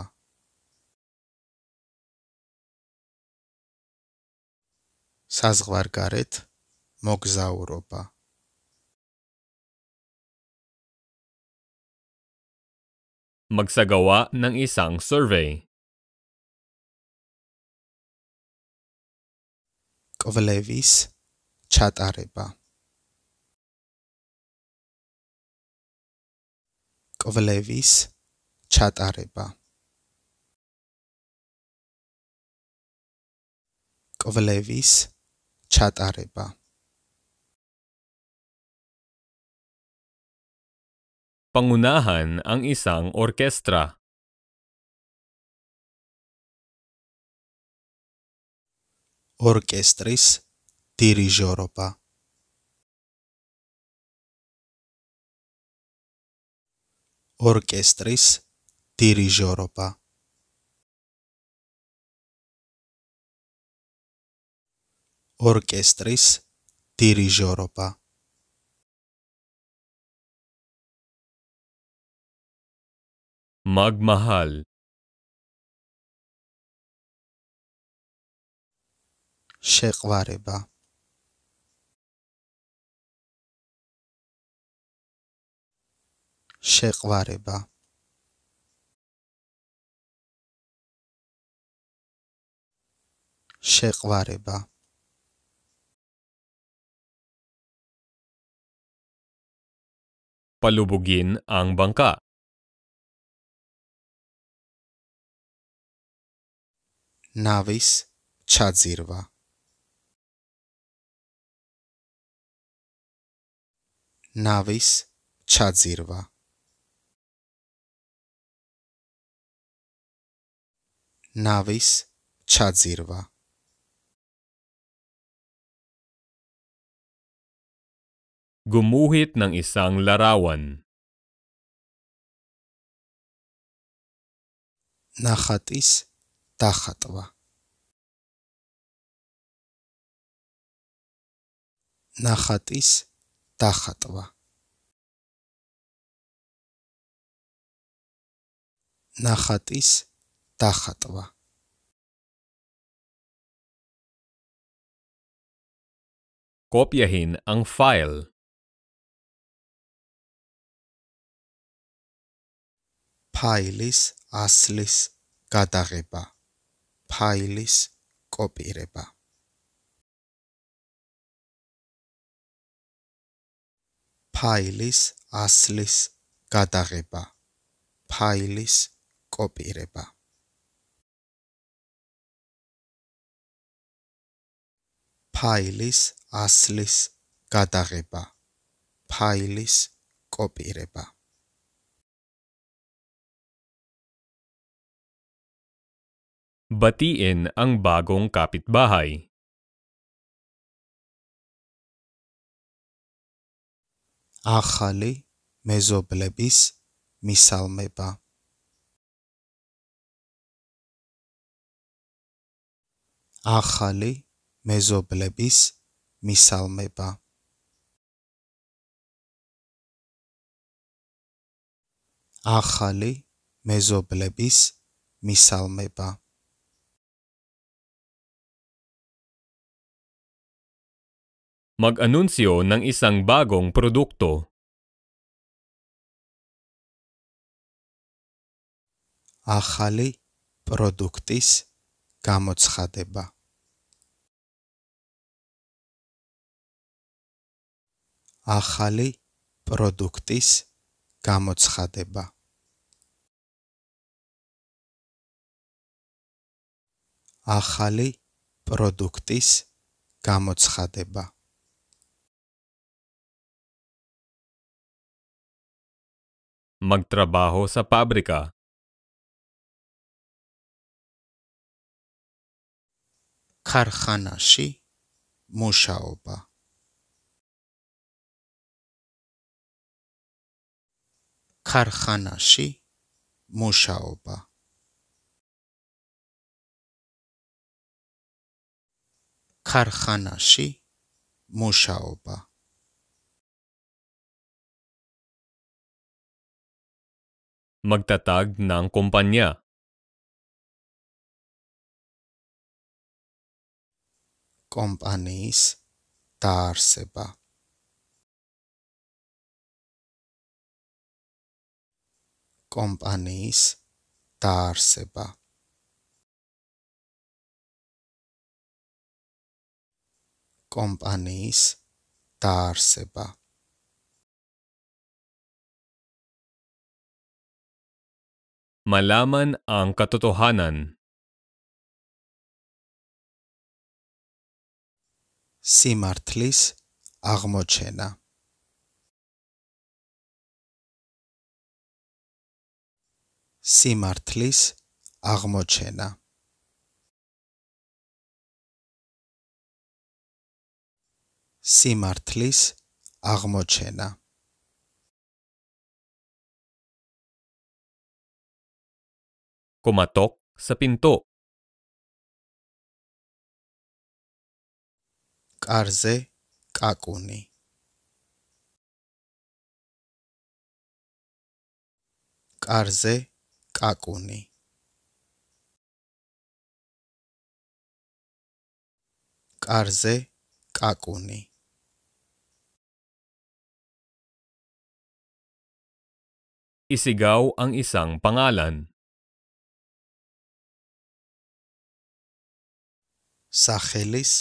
S1: საზღვარგარეთ მოგზაურობა Magsagawa ng isang survey. კვლევის ჩატარება კვლევის ჩატარება კვლევის ჩატარება Pangunahan ang isang orkestra. ორკესტრის დირიჟორობა ორკესტრის დირიჟორობა. ორკესტრის დირიჟორობა. მაგმაჰალ შეყვარება შეყვარება შეყვარება полюбугин ангбанка навис чадзирва навис чадзирва navis Chadzirva. Gumuhit ng isang larawan. Nahatis Tahatva. Nahatis Tahatva. Nahatis Tahatva taħħatba Kopyahin ang file. ფაილის ასლის გადაღება ფაილის კოპირება ფაილის ასლის გადაღება ფაილის კოპირება ფაილის ასლის გადაღება ფაილის კოპირება batien ang bagong kapitbahay ახალი მეზობლების მისალმება ახალი მეზობლების მისალმება ახალი მეზობლების მისალმება Mag-anunsyo ng isang bagong produkto. Ahali produktis gamotskhadeba. ახალი პროდუქტის გამოცხადება ახალი პროდუქტის გამოცხადება Mag trabaho sa pabrika. Karhanashi Mushaoba. ქარხანაში მუშაობა ქარხანაში მუშაობა მაგდატაგ ნან კომპანია კომპანიის დაარსება companies Tarseba. Companies Tarseba. Malaman ang katotohanan. Simartlis Agmochena. სიმართლის აღმოჩენა სიმართლის აღმოჩენა კომატო საპინტო კარზე კაკუნი კარზე კაკუნი კარზე კაკუნი Isigaw ang isang pangalan. სახელის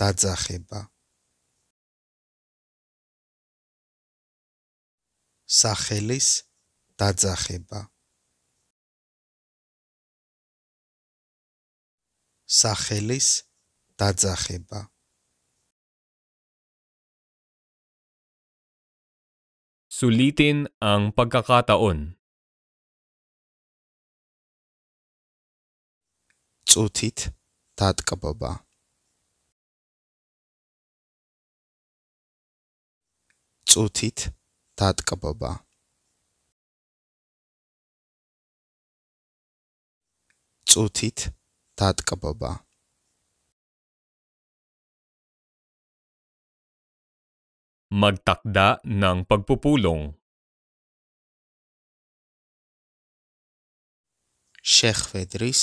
S1: დაძახება სახელის დაძახება სახელის დაძახება. Sulitin ang pagkakataon. წუთით დატკბობა. წუთით დატკბობა. წუთით დაატკბა Magtakda ng pagpupulong შეხვედრის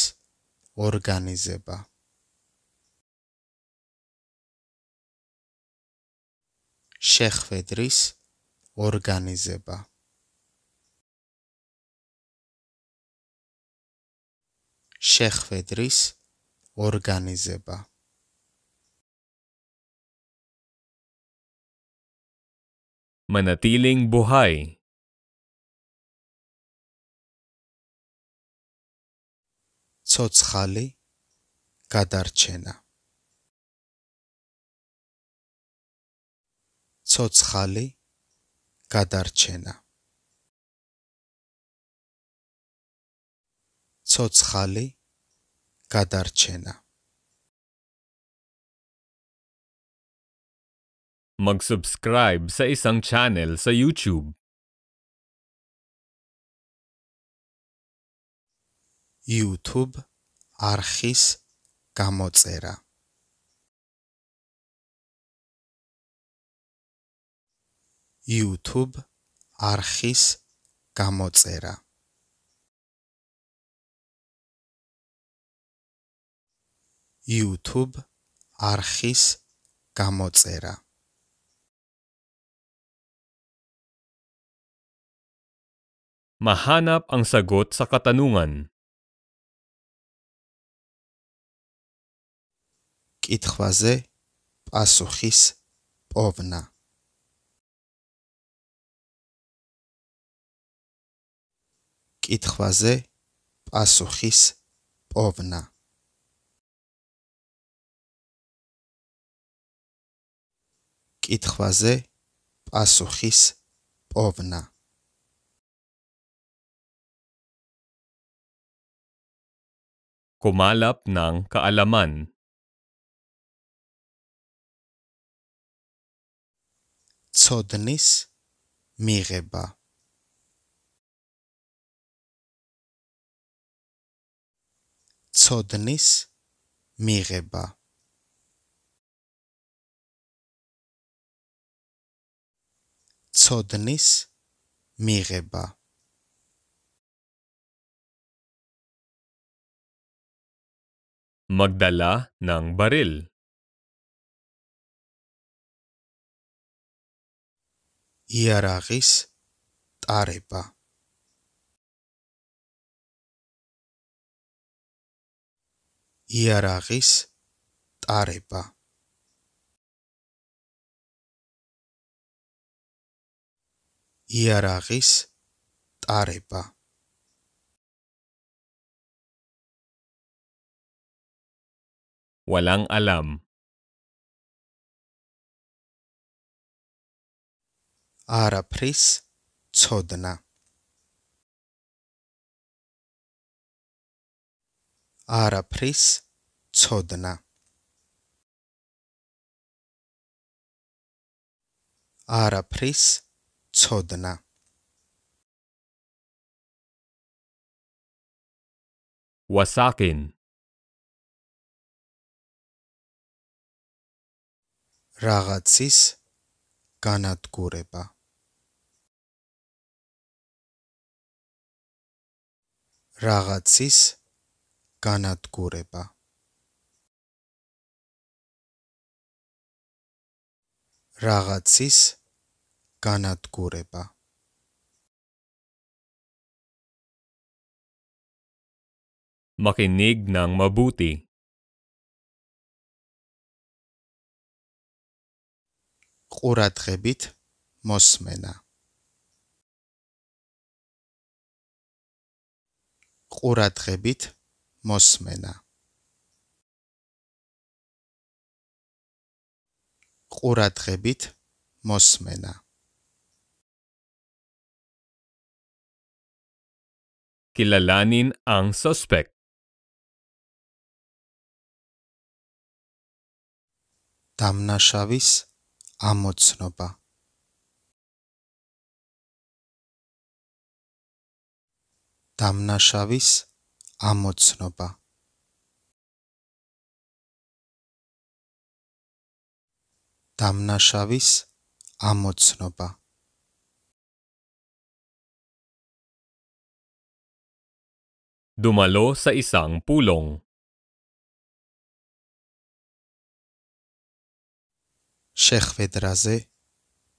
S1: ორგანიზება შეხვედრის ორგანიზება შეხვედრის ორგანიზება Manatiling buhay Цоцхали гадарчена Цоцхали гадарчена ცოცხალი გადარჩენა Mag subscribe sa isang channel sa YouTube. YouTube Archis Gamotsera. YouTube Archis Gamotsera. YouTube არხის გამოწერა. Mahanap ang sagot sa katanungan. კითხვაზე პასუხის პოვნა. კითხვაზე პასუხის პოვნა. მკითხვაზე პასუხის პოვნა. Kumalap ng kaalaman. ცოდნის მიღება ცოდნის მიღება ცოდნის მიღება Magdala ng baril იარაღის ტარება იარაღის ტარება იარაღის ტარება Walang alam. არაფრის ცოდნა. არაფრის ცოდნა. არაფრის ცოდნა. ცოდნა ვასაკინ რაღაცის განადგურება რაღაცის განადგურება რაღაცის განადგურება kannat kureba Makinig ng mabuti. ყურადღებით მოსმენა ყურადღებით მოსმენა ყურადღებით მოსმენა kila lanin ang suspect. Damnashavis amotsnoba. Damnashavis amotsnoba. დამნაშავის ამოცნობა Dumalo sa isang pulong. Sheikh Vedraze,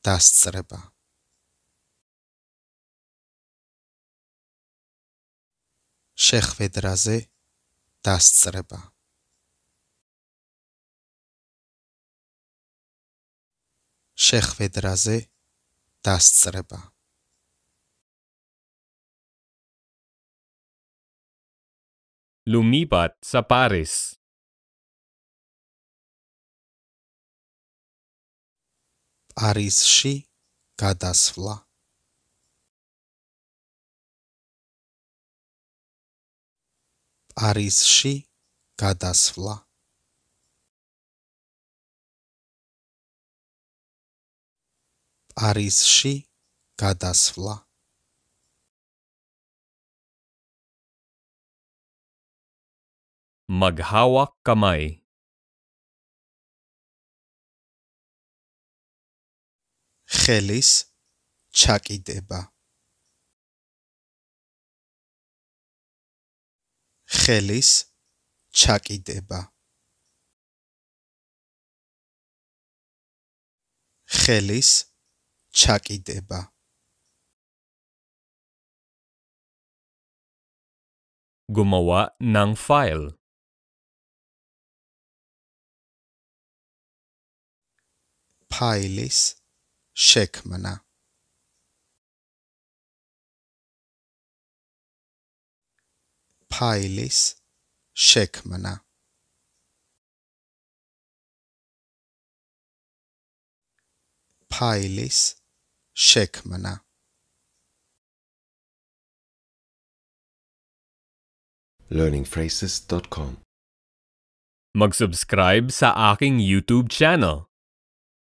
S1: tascreba. Sheikh Vedraze, tascreba. Sheikh Vedraze, tascreba. lumibat saparis პარიზში გადასვლა პარიზში გადასვლა პარიზში გადასვლა Maghawak kamay ხელის ჩაკიდება ხელის ჩაკიდება ხელის ჩაკიდება gumawa ng file pailis shekmana. Pailis shekmana. Pailis shekmana. learningphrases.com. Mag-subscribe sa aking YouTube channel.